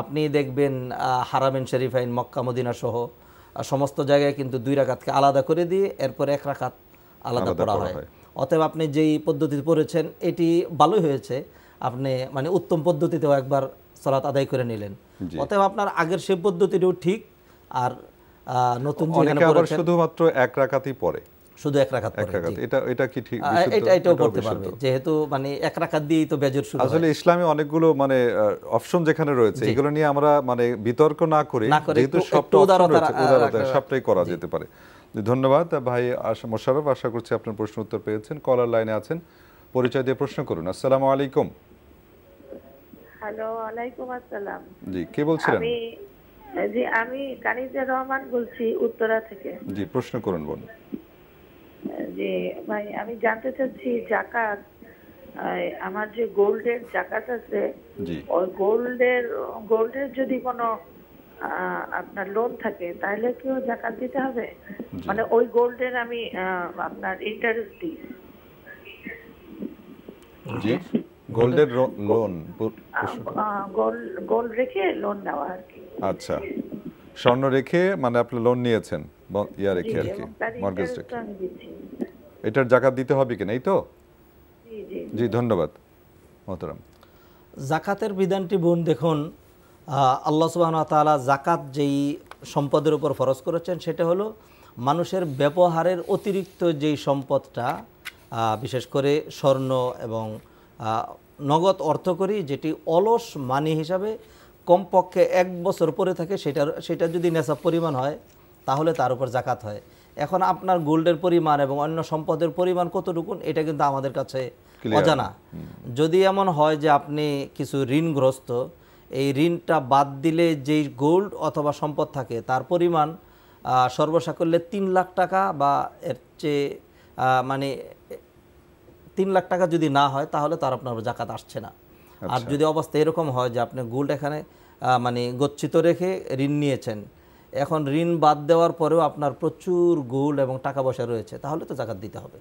আপনি দেখবেন হারামেন শরীফাইন মক্কা মদিনা সহ সমস্ত জায়গায় কিন্তু দুই রাকাতকে আলাদা করে দিয়ে এরপর এক রাকাত আলাদা করা হয় অতএব আপনি যেই পদ্ধতিতে পড়েছেন এটি ভালোই হয়েছে আপনি মানে উত্তম পদ্ধতিতেও একবার সলাৎ আদায় করে নিলেন অতএব আপনার আগের সে পদ্ধতিটিও ঠিক আর নতুন শুধুমাত্র এক রাকাতই পরে শুধু এক রাখাত এটা এটা কি ঠিক এটা এটাও করতে পারবে যেহেতু মানে এক রাখাত দিয়েই তো বেজর শুরু আসলে ইসলামে অনেকগুলো মানে অপশন যেখানে রয়েছে এগুলো নিয়ে আমরা মানে বিতর্ক না করে যেহেতু সবটা উদারতা সবটাই করা যেতে পারে ধন্যবাদ ভাই মোশারফ আশা করছি আপনার প্রশ্ন উত্তর পেয়েছেন কলার লাইনে আছেন পরিচয় দিয়ে প্রশ্ন করুন আসসালামু আলাইকুম হ্যালো আলাইকুম আসসালাম জি কে বলছিলেন আমি জি আমি কানিজা রহমান বলছি উত্তরা থেকে জি প্রশ্ন করুন বলুন যে মানে আমি জানতে চাচ্ছি জাকাত আমার যে গোল্ডের জাকাত আছে ওই গোল্ডের গোল্ডের যদি কোনো আপনার লোন থাকে তাহলে কেউ জাকাত দিতে হবে মানে ওই গোল্ডের আমি আপনার ইন্টারেস্ট দিই জি গোল্ডের লোন গোল্ড রেখে লোন নেওয়া আর কি আচ্ছা স্বর্ণ রেখে মানে আপনি লোন নিয়েছেন আর কি এটার জাকাত দিতে হবে কি নাই তো জি ধন্যবাদ জাকাতের বিধানটি বোন দেখুন আল্লাহ সুবাহন তালা জাকাত যেই সম্পদের উপর ফরজ করেছেন সেটা হলো মানুষের ব্যবহারের অতিরিক্ত যেই সম্পদটা বিশেষ করে স্বর্ণ এবং নগদ অর্থ করি যেটি অলস মানি হিসাবে কমপক্ষে এক বছর পরে থাকে সেটার সেটা যদি নেশা পরিমাণ হয় তাহলে তার উপর জাকাত হয় এখন আপনার গোল্ডের পরিমাণ এবং অন্য সম্পদের পরিমাণ কতটুকুন এটা কিন্তু আমাদের কাছে অজানা যদি এমন হয় যে আপনি কিছু ঋণগ্রস্ত এই ঋণটা বাদ দিলে যেই গোল্ড অথবা সম্পদ থাকে তার পরিমাণ সর্বসাকল্যে তিন লাখ টাকা বা এর চেয়ে মানে তিন লাখ টাকা যদি না হয় তাহলে তার আপনার জাকাত আসছে না আর আচ্ছা। যদি অবস্থা এরকম হয় যে আপনি গোল্ড এখানে মানে গচ্ছিত রেখে ঋণ নিয়েছেন এখন ঋণ বাদ দেওয়ার পরেও আপনার প্রচুর গোল এবং টাকা পয়সা রয়েছে তাহলে তো জাকাত দিতে হবে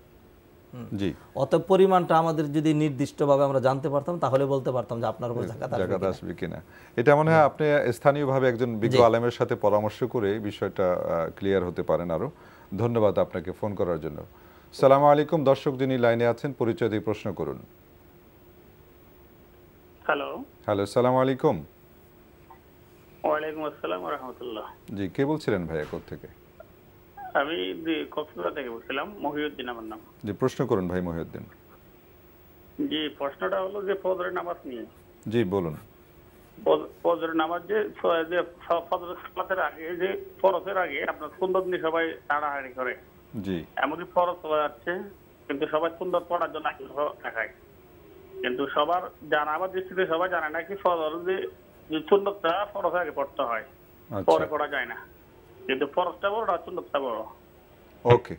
জি অত পরিমাণটা আমাদের যদি নির্দিষ্টভাবে আমরা জানতে পারতাম তাহলে বলতে পারতাম যে আপনার উপর জাকাত আসবে কিনা এটা মনে হয় আপনি স্থানীয়ভাবে একজন বিজ্ঞ আলেমের সাথে পরামর্শ করে বিষয়টা ক্লিয়ার হতে পারেন আরো ধন্যবাদ আপনাকে ফোন করার জন্য সালামু আলাইকুম দর্শক যিনি লাইনে আছেন পরিচয় দিয়ে প্রশ্ন করুন হ্যালো হ্যালো সালামু আলাইকুম ওয়ালাইকুম আসসালাম রহমতুল্লাহ জি কে বলছিলেন থেকে আমি কক্সবাজার থেকে বলছিলাম মহিউদ্দিন আমার নাম জি প্রশ্ন করুন ভাই মহিউদ্দিন জি প্রশ্নটা হলো যে নামাজ নিয়ে জি বলুন নামাজ যে যে সালাতের আগে যে ফরজের আগে আপনার সুন্দর নিয়ে সবাই তাড়াহাড়ি করে জি এমনকি ফরজ হয়ে যাচ্ছে কিন্তু সবাই সুন্দর পড়ার জন্য আগ্রহ দেখায় কিন্তু সবার জানা আমার দৃষ্টিতে সবাই জানে নাকি ফজর যে চুন্দকটা ফরস আগে পড়তে হয় আচ্ছা। পরে পড়া যায় না কিন্তু ফরসটা বড় আর সুন্নতটা বড় ওকে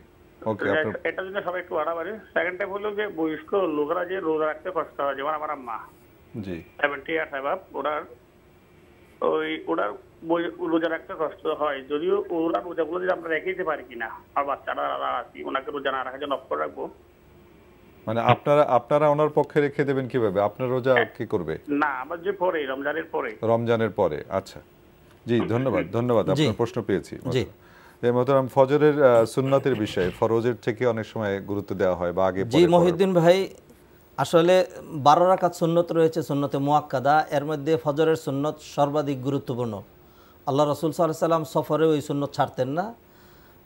এটা যদি সবাই একটু বাড়াবাড়ি সেকেন্ড টাইম হলো যে বয়স্ক লোকরা যে রোজা রাখতে কষ্ট হয় যেমন আমার আম্মা জি সেভেন্টি আর সাহেব ওরা ওই ওরা রোজা রাখতে কষ্ট হয় যদিও ওরা রোজাগুলো যদি আমরা রেখে দিতে পারি কিনা আর বাচ্চারা আছি ওনাকে রোজা না রাখার জন্য অফ করে রাখবো মানে আপনারা আপনারা ওনার পক্ষে রেখে দেবেন কিভাবে আপনার রোজা হ্যাঁ। কি করবে না আমার যে পরে রমজানের পরে রমজানের পরে আচ্ছা জি ধন্যবাদ ধন্যবাদ আপনার প্রশ্ন পেয়েছি জি মোহতরাম ফজরের সুন্নাতের বিষয়ে ফরজের থেকে অনেক সময় গুরুত্ব দেওয়া হয় বা আগে জি মহিউদ্দিন ভাই আসলে বারো রাকাত সুন্নত রয়েছে সুন্নতে মোয়াক্কাদা এর মধ্যে ফজরের সুন্নত সর্বাধিক গুরুত্বপূর্ণ আল্লাহ রসুল সাল্লাহ সাল্লাম সফরে ওই সুন্নত ছাড়তেন না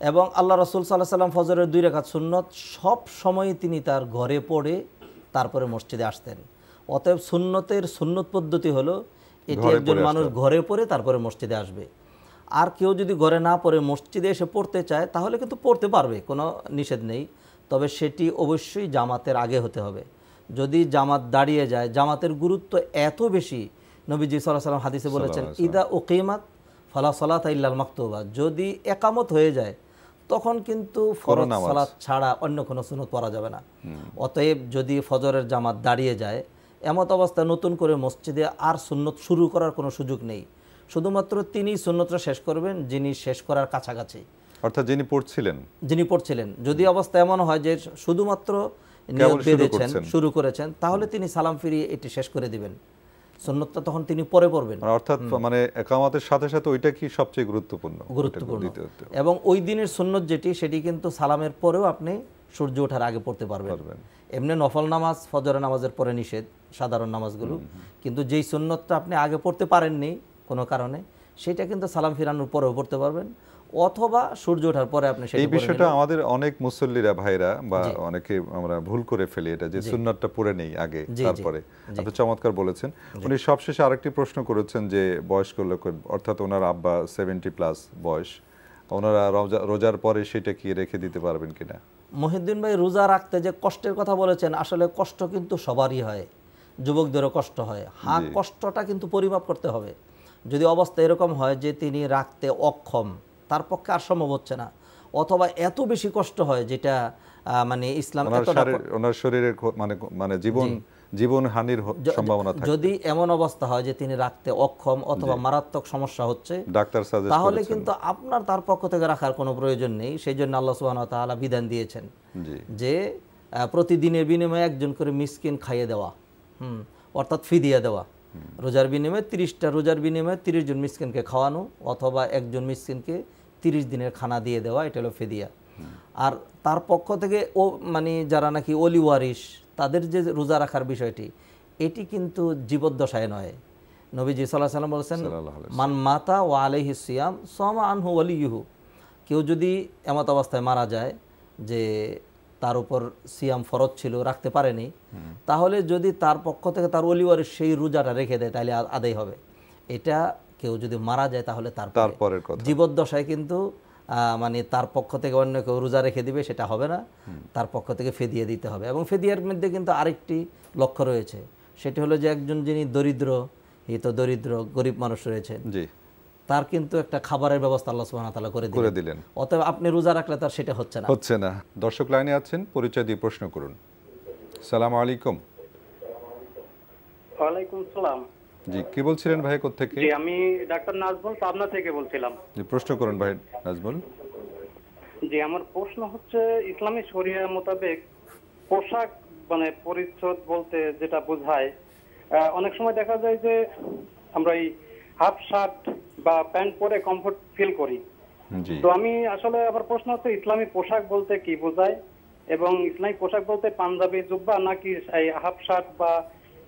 এবং আল্লাহ রসুল সাল্লাহ সাল্লাম ফজরের দুই রেখাত সুন্নত সব সময় তিনি তার ঘরে পড়ে তারপরে মসজিদে আসতেন অতএব সুন্নতের সুন্নত পদ্ধতি হলো এটি একজন মানুষ ঘরে পড়ে তারপরে মসজিদে আসবে আর কেউ যদি ঘরে না পড়ে মসজিদে এসে পড়তে চায় তাহলে কিন্তু পড়তে পারবে কোনো নিষেধ নেই তবে সেটি অবশ্যই জামাতের আগে হতে হবে যদি জামাত দাঁড়িয়ে যায় জামাতের গুরুত্ব এত বেশি নবীজি সাল্লাহ সাল্লাম হাদিসে বলেছেন ইদা ওকিমাত ফলা সলাত ইল্লাল মাকতুবা যদি একামত হয়ে যায় তখন কিন্তু ফরজ সালাত ছাড়া অন্য কোনো সুনত পড়া যাবে না অতএব যদি ফজরের জামাত দাঁড়িয়ে যায় এমত অবস্থা নতুন করে মসজিদে আর সুন্নত শুরু করার কোনো সুযোগ নেই শুধুমাত্র তিনি সুন্নতটা শেষ করবেন যিনি শেষ করার কাছাকাছি অর্থাৎ যিনি পড়ছিলেন যিনি পড়ছিলেন যদি অবস্থা এমন হয় যে শুধুমাত্র নিয়োগ বেঁধেছেন শুরু করেছেন তাহলে তিনি সালাম ফিরিয়ে এটি শেষ করে দিবেন সন্ন্যতটা তখন তিনি পরে পড়বেন মানে অর্থাৎ মানে একামতের সাথে সাথে ওইটা কি সবচেয়ে গুরুত্বপূর্ণ গুরুত্বপূর্ণ এবং ওই দিনের সন্ন্যত যেটি সেটি কিন্তু সালামের পরেও আপনি সূর্য ওঠার আগে পড়তে পারবেন এমনি নফল নামাজ ফজরের নামাজের পরে নিষেধ সাধারণ নামাজগুলো কিন্তু যেই সন্ন্যতটা আপনি আগে পড়তে পারেননি কোনো কারণে সেটা কিন্তু সালাম ফিরানোর পরেও পড়তে পারবেন অথবা সূর্য ওঠার পরে আপনি এই বিষয়টা আমাদের অনেক মুসল্লিরা ভাইরা বা অনেকে আমরা ভুল করে ফেলি এটা যে সুন্নাতটা পড়ে নেই আগে তারপরে আপনি চমৎকার বলেছেন উনি সবশেষে আরেকটি প্রশ্ন করেছেন যে বয়স্ক লোক অর্থাৎ ওনার আব্বা 70 প্লাস বয়স ওনারা রোজার পরে সেটা কি রেখে দিতে পারবেন কিনা মহিউদ্দিন ভাই রোজা রাখতে যে কষ্টের কথা বলেছেন আসলে কষ্ট কিন্তু সবারই হয় যুবকদেরও কষ্ট হয় হ্যাঁ কষ্টটা কিন্তু পরিমাপ করতে হবে যদি অবস্থা এরকম হয় যে তিনি রাখতে অক্ষম তার পক্ষে আর সম্ভব হচ্ছে না অথবা এত বেশি কষ্ট হয় যেটা মানে ইসলাম ওনার শরীরের মানে মানে জীবন জীবন হানির সম্ভাবনা থাকে যদি এমন অবস্থা হয় যে তিনি রাখতে অক্ষম অথবা মারাত্মক সমস্যা হচ্ছে ডাক্তার সাজেস্ট তাহলে কিন্তু আপনার তার পক্ষ থেকে রাখার কোনো প্রয়োজন নেই সেই জন্য আল্লাহ সুবহানাহু তাআলা বিধান দিয়েছেন যে প্রতিদিনের বিনিময়ে একজন করে মিসকিন খাইয়ে দেওয়া হুম অর্থাৎ ফি দিয়ে দেওয়া রোজার বিনিময়ে তিরিশটা রোজার বিনিময়ে তিরিশ জন মিসকিনকে খাওয়ানো অথবা একজন মিসকিনকে তিরিশ দিনের খানা দিয়ে দেওয়া এটা হলো ফেদিয়া আর তার পক্ষ থেকে ও মানে যারা নাকি অলি ওয়ারিস তাদের যে রোজা রাখার বিষয়টি এটি কিন্তু জীবদ্দশায় নয় নবীজি সাল্লাহ সাল্লাম বলেছেন মান মাতা ও আলহ সিয়াম সম আনহু অলি ইহু কেউ যদি এমত অবস্থায় মারা যায় যে তার উপর সিয়াম ফরজ ছিল রাখতে পারেনি তাহলে যদি তার পক্ষ থেকে তার অলিওয়ারের সেই রোজাটা রেখে দেয় তাহলে আদায় হবে এটা কেউ যদি মারা যায় তাহলে তারপরের কথা জীবদ্দশায় কিন্তু মানে তার পক্ষ থেকে অন্য কেউ রোজা রেখে দিবে সেটা হবে না তার পক্ষ থেকে ফেদিয়ে দিতে হবে এবং ফেদিয়ার মধ্যে কিন্তু আরেকটি লক্ষ্য রয়েছে সেটি হলো যে একজন যিনি দরিদ্র হিত দরিদ্র গরিব মানুষ রয়েছে তার কিন্তু একটা খাবারের ব্যবস্থা আল্লাহ সুবহানাহু তাআলা করে করে দিলেন অতএব আপনি রোজা রাখলে তার সেটা হচ্ছে না হচ্ছে না দর্শক লাইনে আছেন পরিচয় দিয়ে প্রশ্ন করুন সালাম আলাইকুম ওয়ালাইকুম সালাম জি কে বলছিলেন ভাই কোথা থেকে জি আমি ডাক্তার নাজমুল পাবনা থেকে বলছিলাম জি প্রশ্ন করুন ভাই নাজমুল জি আমার প্রশ্ন হচ্ছে ইসলামী শরিয়া মোতাবেক পোশাক মানে পরিচ্ছদ বলতে যেটা বোঝায় অনেক সময় দেখা যায় যে আমরা এই হাফ শার্ট বা প্যান্ট পরে কমফোর্ট ফিল করি তো আমি আসলে আমার প্রশ্ন হচ্ছে ইসলামী পোশাক বলতে কি বোঝায় এবং ইসলামী পোশাক বলতে পাঞ্জাবি জুব্বা নাকি এই হাফ শার্ট বা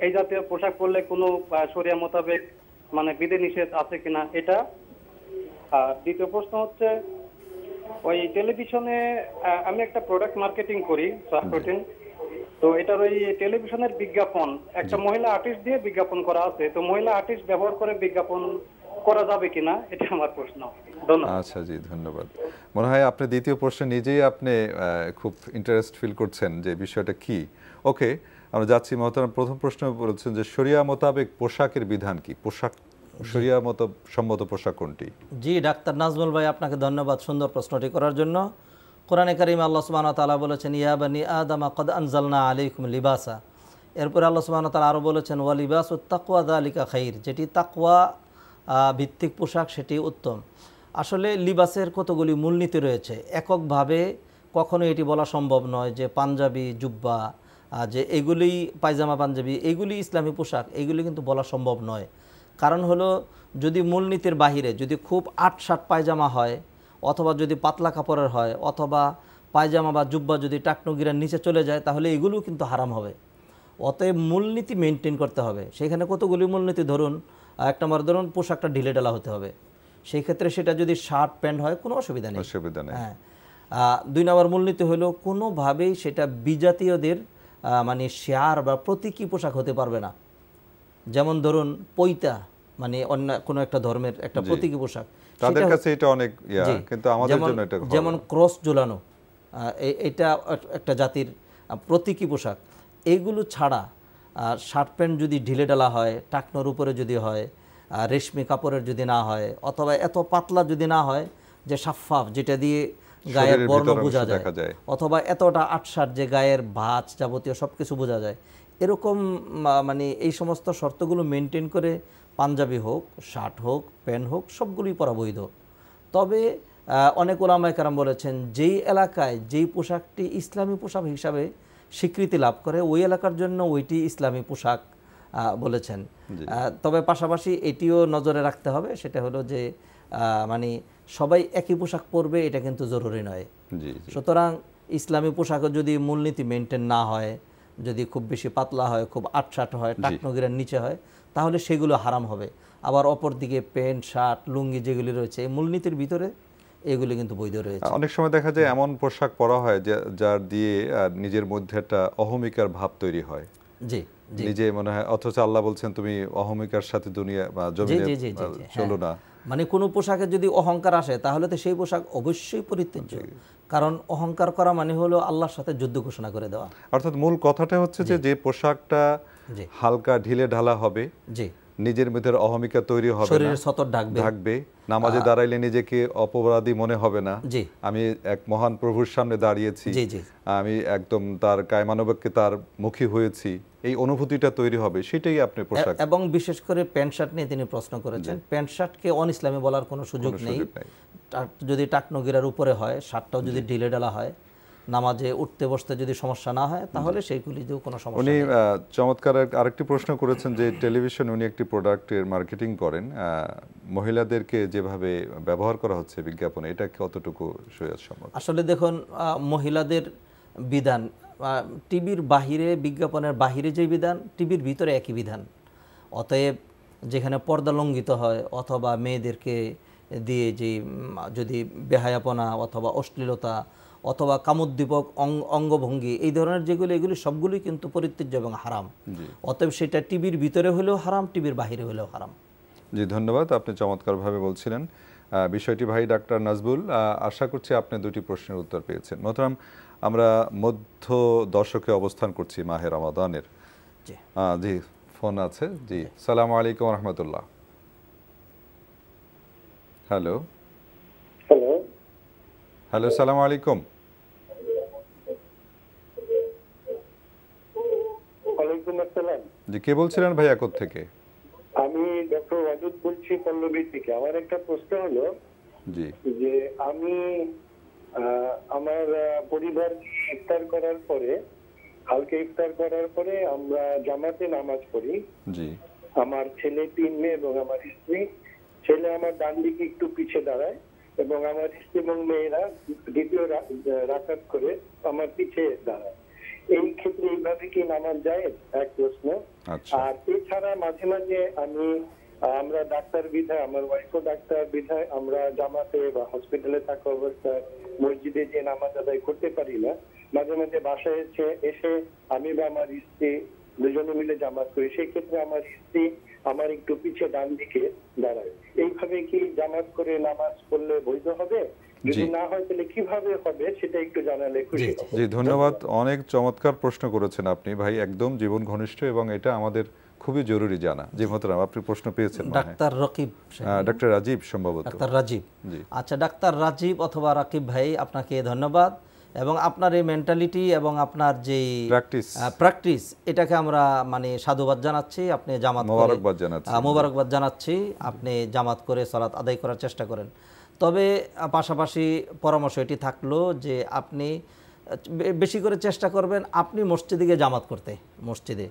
এই জাতীয় পোশাক পরলে কোনো শরিয়া মোতাবেক মানে বিধি নিষেধ আছে কিনা এটা আর দ্বিতীয় প্রশ্ন হচ্ছে ওই টেলিভিশনে আমি একটা প্রোডাক্ট মার্কেটিং করি তো এটার ওই টেলিভিশনের বিজ্ঞাপন একটা মহিলা আর্টিস্ট দিয়ে বিজ্ঞাপন করা আছে তো মহিলা আর্টিস্ট ব্যবহার করে বিজ্ঞাপন করা যাবে কিনা এটা আমার প্রশ্ন আচ্ছা জি ধন্যবাদ মনে হয় আপনি দ্বিতীয় প্রশ্নে নিজেই আপনি খুব ইন্টারেস্ট ফিল করছেন যে বিষয়টা কি ওকে আমরা যাচ্ছি মহতারাম প্রথম প্রশ্ন বলেছেন যে শরিয়া মোতাবেক পোশাকের বিধান কি পোশাক সরিয়া মতো সম্মত পোশাক কোনটি জি ডাক্তার নাজমুল ভাই আপনাকে ধন্যবাদ সুন্দর প্রশ্নটি করার জন্য কোরআনে কারিম আল্লাহ সুবাহ তালা বলেছেন ইয়াবানি আদামা কদ আনজালনা আলিকুম লিবাসা এরপরে আল্লাহ সুবাহ তালা আরও বলেছেন তাকুয়া দা দালিকা খাইর যেটি তাকুয়া ভিত্তিক পোশাক সেটি উত্তম আসলে লিবাসের কতগুলি মূলনীতি রয়েছে এককভাবে কখনো এটি বলা সম্ভব নয় যে পাঞ্জাবি জুব্বা যে এগুলি পায়জামা পাঞ্জাবি এগুলি ইসলামী পোশাক এগুলি কিন্তু বলা সম্ভব নয় কারণ হলো যদি মূলনীতির বাহিরে যদি খুব আট সাট পায়জামা হয় অথবা যদি পাতলা কাপড়ের হয় অথবা পায়জামা বা জুব্বা যদি টাকনগিরার নিচে চলে যায় তাহলে এগুলোও কিন্তু হারাম হবে অতএব মূলনীতি মেনটেন করতে হবে সেখানে কতগুলি মূলনীতি ধরুন এক নম্বর ধরুন পোশাকটা ঢিলে ডালা হতে হবে সেই ক্ষেত্রে সেটা যদি শার্ট প্যান্ট হয় কোনো অসুবিধা নেই অসুবিধা নেই হ্যাঁ দুই নম্বর মূলনীতি হলো কোনোভাবেই সেটা বিজাতীয়দের মানে শেয়ার বা প্রতীকী পোশাক হতে পারবে না যেমন ধরুন পৈতা মানে অন্য কোন একটা ধর্মের একটা প্রতীকী পোশাক তাদের কাছে এটা অনেক কিন্তু আমাদের জন্য এটা যেমন ক্রস ঝুলানো এটা একটা জাতির প্রতীকী পোশাক এগুলো ছাড়া শার্ট প্যান্ট যদি ঢিলে ডালা হয় টাকনোর উপরে যদি হয় রেশমি কাপড়ের যদি না হয় অথবা এত পাতলা যদি না হয় যে সাফাফ যেটা দিয়ে গায়ের বর্ণ বোঝা যায় অথবা এতটা আটসার যে গায়ের ভাঁজ যাবতীয় সব কিছু বোঝা যায় এরকম মানে এই সমস্ত শর্তগুলো মেনটেন করে পাঞ্জাবি হোক শার্ট হোক প্যান্ট হোক সবগুলোই পরা বৈধ তবে অনেক ওলামায় কারাম বলেছেন যেই এলাকায় যেই পোশাকটি ইসলামী পোশাক হিসাবে স্বীকৃতি লাভ করে ওই এলাকার জন্য ওইটি ইসলামী পোশাক বলেছেন তবে পাশাপাশি এটিও নজরে রাখতে হবে সেটা হলো যে মানে সবাই একই পোশাক পরবে এটা কিন্তু জরুরি নয় সুতরাং ইসলামী পোশাক যদি মূলনীতি মেনটেন না হয় যদি খুব বেশি পাতলা হয় খুব আটসাট হয় টাকনগিরার নিচে হয় তাহলে সেগুলো হারাম হবে আবার অপরদিকে প্যান্ট শার্ট লুঙ্গি যেগুলি রয়েছে এই মূলনীতির ভিতরে এগুলো কিন্তু বৈধ রয়েছে অনেক সময় দেখা যায় এমন পোশাক পরা হয় যার দিয়ে নিজের মধ্যে একটা অহমিকার ভাব তৈরি হয় জি নিজে মনে হয় অথচ আল্লাহ বলছেন তুমি অহমিকার সাথে দুনিয়া বা জমিনে হ্যাঁ। চলো না মানে কোনো পোশাকে যদি অহংকার আসে তাহলে তো সেই পোশাক অবশ্যই পরিত্যাজ্য কারণ অহংকার করা মানে হলো আল্লাহর সাথে যুদ্ধ ঘোষণা করে দেওয়া অর্থাৎ মূল কথাটা হচ্ছে যে যে পোশাকটা হালকা ঢিলে ঢালা হবে জি নিজের মধ্যে অহমিকা তৈরি হবে শরীরের সতর ঢাকবে ঢাকবে নামাজে দাঁড়াইলে নিজেকে অপরাধী মনে হবে না আমি এক মহান প্রভুর সামনে দাঁড়িয়েছি আমি একদম তার কায়মানবকে তার মুখী হয়েছি এই অনুভূতিটা তৈরি হবে সেটাই আপনি পোশাক এবং বিশেষ করে প্যান্ট শার্ট নিয়ে তিনি প্রশ্ন করেছেন প্যান্ট শার্টকে অন ইসলামে বলার কোনো সুযোগ নেই যদি টাকনগিরার উপরে হয় শার্টটাও যদি ঢিলে ডালা হয় নামাজে উঠতে বসতে যদি সমস্যা না হয় তাহলে সেইগুলি যে কোনো সমস্যা উনি চমৎকার আরেকটি প্রশ্ন করেছেন যে টেলিভিশন উনি একটি প্রোডাক্টের মার্কেটিং করেন মহিলাদেরকে যেভাবে ব্যবহার করা হচ্ছে বিজ্ঞাপনে এটা কতটুকু সৈয়াদ সম্ভব আসলে দেখুন মহিলাদের বিধান টিভির বাহিরে বিজ্ঞাপনের বাহিরে যে বিধান টিভির ভিতরে একই বিধান অতএব যেখানে পর্দা লঙ্ঘিত হয় অথবা মেয়েদেরকে দিয়ে যে যদি বেহায়াপনা অথবা অশ্লীলতা অথবা কামোদ্দীপক অঙ্গভঙ্গি এই ধরনের যেগুলো এগুলি সবগুলি কিন্তু পরিত্যাজ্য এবং হারাম অতএব সেটা টিভির ভিতরে হলেও হারাম টিভির বাহিরে হলেও হারাম জি ধন্যবাদ আপনি চমৎকারভাবে বলছিলেন বিষয়টি ভাই ডাক্তার নাজবুল আশা করছি আপনি দুটি প্রশ্নের উত্তর পেয়েছেন মোতরাম আমরা মধ্য দশকে অবস্থান করছি মাহের রমাদানের জি ফোন আছে জি সালাম আলাইকুম রহমতুল্লাহ হ্যালো হ্যালো সালাম আলাইকুম জি কে বলছিলেন ভাইয়া থেকে আমি ডক্টর ওয়াদুদ বলছি পল্লবী থেকে আমার একটা প্রশ্ন হলো জি যে আমি আমার পরিবার ইফতার করার পরে কালকে ইফতার করার পরে আমরা জামাতে নামাজ পড়ি জি আমার ছেলে তিন মেয়ে এবং আমার স্ত্রী ছেলে আমার ডান দিকে একটু পিছিয়ে দাঁড়ায় এবং আমার স্ত্রী এবং মেয়েরা দ্বিতীয় রাখাত করে আমার পিছিয়ে দাঁড়ায় এই ক্ষেত্রে এইভাবে কি নামাজ যায় এক প্রশ্ন আচ্ছা। আর এছাড়া মাঝে মাঝে আমি আমরা ডাক্তার বিধায় আমার ওয়াইফ ডাক্তার বিধায় আমরা জামাতে বা হসপিটালে থাকা অবস্থায় মসজিদে যে নামাজ আদায় করতে পারি না মাঝে মাঝে বাসায় এসে এসে আমি বা আমার স্ত্রী দুজনে মিলে জামাত করি সেক্ষেত্রে আমার স্ত্রী আমার একটু পিছে ডান দিকে দাঁড়ায় এইভাবে কি জামাত করে নামাজ পড়লে বৈধ হবে জি ধন্যবাদ অনেক চমৎকার প্রশ্ন করেছেন আপনি ভাই একদম জীবন ঘনিষ্ঠ এবং এটা আমাদের খুবই জরুরি জানা জি মোহতরাম আপনি প্রশ্ন পেয়েছেন ডাক্তার রকিব ডাক্তার রাজীব সম্ভবত ডাক্তার রাজীব আচ্ছা ডাক্তার রাজীব অথবা রাকিব ভাই আপনাকে ধন্যবাদ এবং আপনার এই মেন্টালিটি এবং আপনার যে প্র্যাকটিস এটাকে আমরা মানে সাধুবাদ জানাচ্ছি আপনি জামাত মোবারকবাদ জানাচ্ছি মোবারকবাদ জানাচ্ছি আপনি জামাত করে সলাৎ আদায় করার চেষ্টা করেন তবে পাশাপাশি পরামর্শ এটি থাকলো যে আপনি বেশি করে চেষ্টা করবেন আপনি মসজিদে গিয়ে জামাত করতে মসজিদে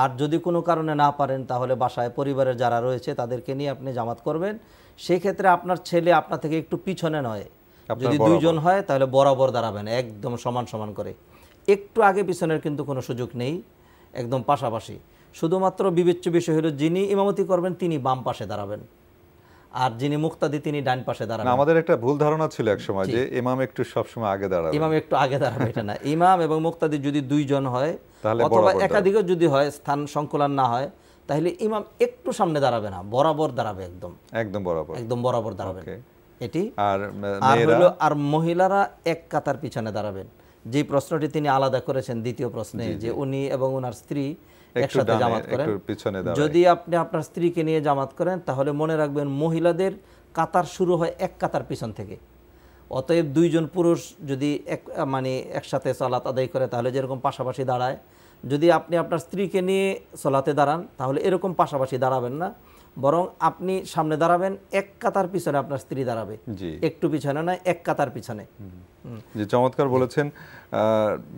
আর যদি কোনো কারণে না পারেন তাহলে বাসায় পরিবারের যারা রয়েছে তাদেরকে নিয়ে আপনি জামাত করবেন সেক্ষেত্রে আপনার ছেলে আপনার থেকে একটু পিছনে নয় যদি দুইজন হয় তাহলে বরাবর দাঁড়াবেন একদম সমান সমান করে একটু আগে পিছনের কিন্তু কোনো সুযোগ নেই একদম পাশাপাশি শুধুমাত্র বিবেচ্য বিষয় হলো যিনি ইমামতি করবেন তিনি বাম পাশে দাঁড়াবেন আর যিনি মুক্তাদি তিনি ডান পাশে দাঁড়াবেন আমাদের একটা ভুল ধারণা ছিল একসময় যে ইমাম একটু সবসময় আগে দাঁড়াবে ইমাম একটু আগে দাঁড়াবে এটা না ইমাম এবং মুক্তাদি যদি দুইজন হয় অথবা একাধিক যদি হয় স্থান সংকুলন না হয় তাহলে ইমাম একটু সামনে দাঁড়াবে না বরাবর দাঁড়াবে একদম একদম বরাবর একদম বরাবর দাঁড়াবে এটি আর হলো আর মহিলারা এক কাতার পিছনে দাঁড়াবেন যে প্রশ্নটি তিনি আলাদা করেছেন দ্বিতীয় প্রশ্নে যে উনি এবং ওনার স্ত্রী একসাথে জামাত করেন পিছনে যদি আপনি আপনার স্ত্রীকে নিয়ে জামাত করেন তাহলে মনে রাখবেন মহিলাদের কাতার শুরু হয় এক কাতার পিছন থেকে অতএব দুইজন পুরুষ যদি এক মানে একসাথে চলাত আদায় করে তাহলে যেরকম পাশাপাশি দাঁড়ায় যদি আপনি আপনার স্ত্রীকে নিয়ে চলাতে দাঁড়ান তাহলে এরকম পাশাপাশি দাঁড়াবেন না বরং আপনি সামনে দাঁড়াবেন এক কাতার পিছনে আপনার স্ত্রী দাঁড়াবে একটু পিছনে না এক কাতার পিছনে যে চমৎকার বলেছেন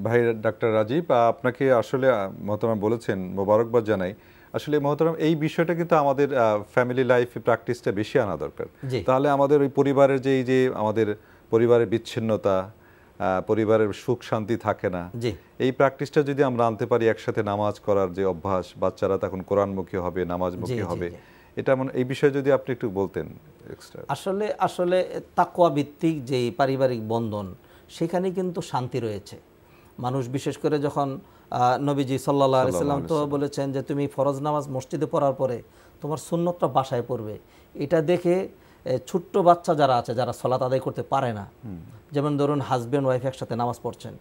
ভাই ডাক্তার রাজীব আপনাকে আসলে মহতরাম বলেছেন মোবারকবাদ জানাই আসলে মহতরাম এই বিষয়টা কিন্তু আমাদের ফ্যামিলি লাইফ প্র্যাকটিসটা বেশি আনা দরকার তাহলে আমাদের ওই পরিবারের যে এই যে আমাদের পরিবারের বিচ্ছিন্নতা পরিবারের সুখ শান্তি থাকে না এই প্র্যাকটিসটা যদি আমরা আনতে পারি একসাথে নামাজ করার যে অভ্যাস বাচ্চারা তখন কোরআনমুখী হবে নামাজমুখী হবে এটা মানে এই বিষয়ে যদি আপনি একটু বলতেন আসলে আসলে তাকুয়া ভিত্তিক যে পারিবারিক বন্ধন সেখানে কিন্তু শান্তি রয়েছে মানুষ বিশেষ করে যখন নবীজি সাল্লাহ আলিয়াল্লাম তো বলেছেন যে তুমি ফরজ নামাজ মসজিদে পড়ার পরে তোমার সুন্নতটা বাসায় পড়বে এটা দেখে ছোট্ট বাচ্চা যারা আছে যারা সলাত আদায় করতে পারে না যেমন ধরুন হাজব্যান্ড ওয়াইফ একসাথে নামাজ পড়ছেন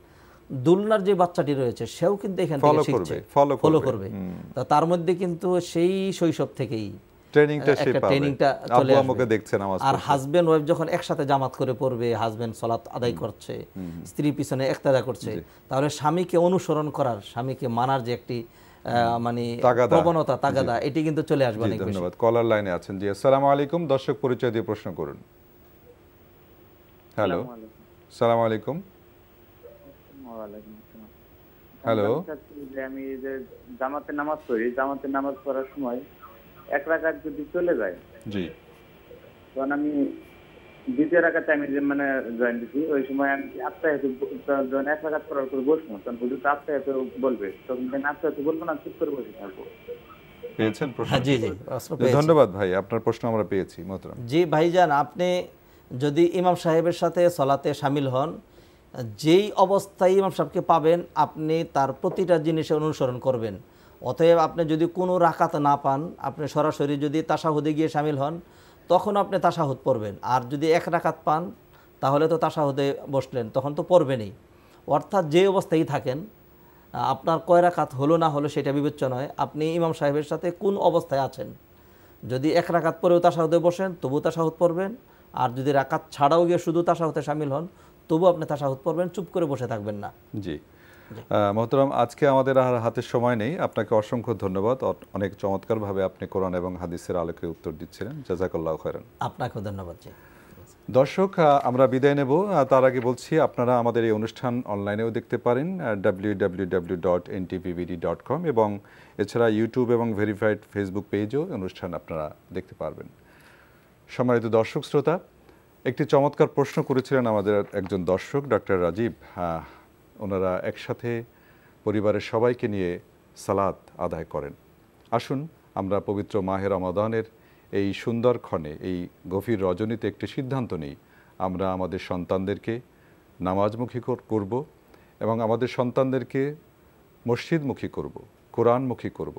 দুলনার যে বাচ্চাটি রয়েছে সেও কিন্তু এখান থেকে ফলো করবে তা তার মধ্যে কিন্তু সেই শৈশব থেকেই স্বামীকে অনুসরণ করার স্বামীকে মানার যে একটি মানে তাগাদা এটি কিন্তু চলে আসবে আছেন জি আলাইকুম দর্শক পরিচয় দিয়ে প্রশ্ন করুন হ্যালো আলাইকুম হ্যালো আমি যে জামাতে নামাজ পড়ি জামাতে নামাজ পড়ার সময় এক রাখার যদি চলে যায় তখন আমি দ্বিতীয় রাখাতে আমি মানে জয়েন ওই সময় আমি এক রাখাত করে বসবো তখন বুঝি তো বলবে তখন আমি বলবো না চুপ করে বসে থাকবো পেয়েছেন প্রশ্ন হ্যাঁ, ধন্যবাদ ভাই আপনার প্রশ্ন আমরা পেয়েছি জি ভাইজান আপনি যদি ইমাম সাহেবের সাথে সলাতে সামিল হন যেই অবস্থায় ইমাম সাহেবকে পাবেন আপনি তার প্রতিটা জিনিসে অনুসরণ করবেন অতএব আপনি যদি কোনো রাকাত না পান আপনি সরাসরি যদি তাসাহুদে গিয়ে সামিল হন তখন আপনি তাসাহুদ পড়বেন আর যদি এক রাকাত পান তাহলে তো তাসাহুদে বসলেন তখন তো পড়বেনই অর্থাৎ যে অবস্থায় থাকেন আপনার কয় রাকাত হলো না হলো সেটা বিবেচ্য নয় আপনি ইমাম সাহেবের সাথে কোন অবস্থায় আছেন যদি এক রাকাত পরেও তাসাহুদে বসেন তবু তাসাহুদ পড়বেন আর যদি রাকাত ছাড়াও গিয়ে শুধু তাসাহুতে সামিল হন তবু আপনি তাসাহুদ পড়বেন চুপ করে বসে থাকবেন না জি মহতরম আজকে আমাদের আর হাতের সময় নেই আপনাকে অসংখ্য ধন্যবাদ অনেক চমৎকারভাবে আপনি কোরআন এবং হাদিসের আলোকে উত্তর দিচ্ছিলেন জাজাকাল্লাহ খৈরান আপনাকেও ধন্যবাদ জি দর্শক আমরা বিদায় নেব তার আগে বলছি আপনারা আমাদের এই অনুষ্ঠান অনলাইনেও দেখতে পারেন www.ntvbd.com এবং এছাড়া ইউটিউব এবং ভেরিফাইড ফেসবুক পেজও অনুষ্ঠান আপনারা দেখতে পারবেন সম্মানিত দর্শক শ্রোতা একটি চমৎকার প্রশ্ন করেছিলেন আমাদের একজন দর্শক ডক্টর রাজীব ওনারা একসাথে পরিবারের সবাইকে নিয়ে সালাত আদায় করেন আসুন আমরা পবিত্র মাহের রমাদানের এই সুন্দর ক্ষণে এই গভীর রজনীতে একটি সিদ্ধান্ত নিই আমরা আমাদের সন্তানদেরকে নামাজমুখী করব এবং আমাদের সন্তানদেরকে মসজিদমুখী করব কোরআনমুখী করব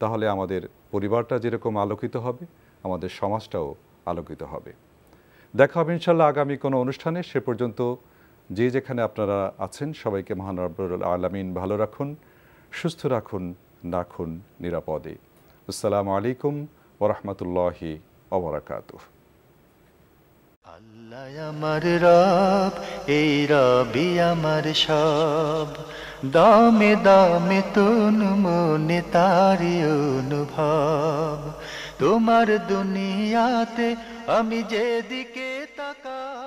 তাহলে আমাদের পরিবারটা যেরকম আলোকিত হবে আমাদের সমাজটাও আলোকিত হবে দেখা হবে ইনশাল্লাহ আগামী কোনো অনুষ্ঠানে সে পর্যন্ত যে যেখানে আপনারা আছেন সবাইকে মহান রব্বুল আলমিন ভালো রাখুন সুস্থ রাখুন রাখুন নিরাপদে আসসালামু আলাইকুম ওরহমতুল্লাহি অবরাকাত আল্লাহ আমার রব এই রবি আমার সব দমে দমে তুন মনে তারি অনুভব তোমার দুনিয়াতে আমি যেদিকে তাকা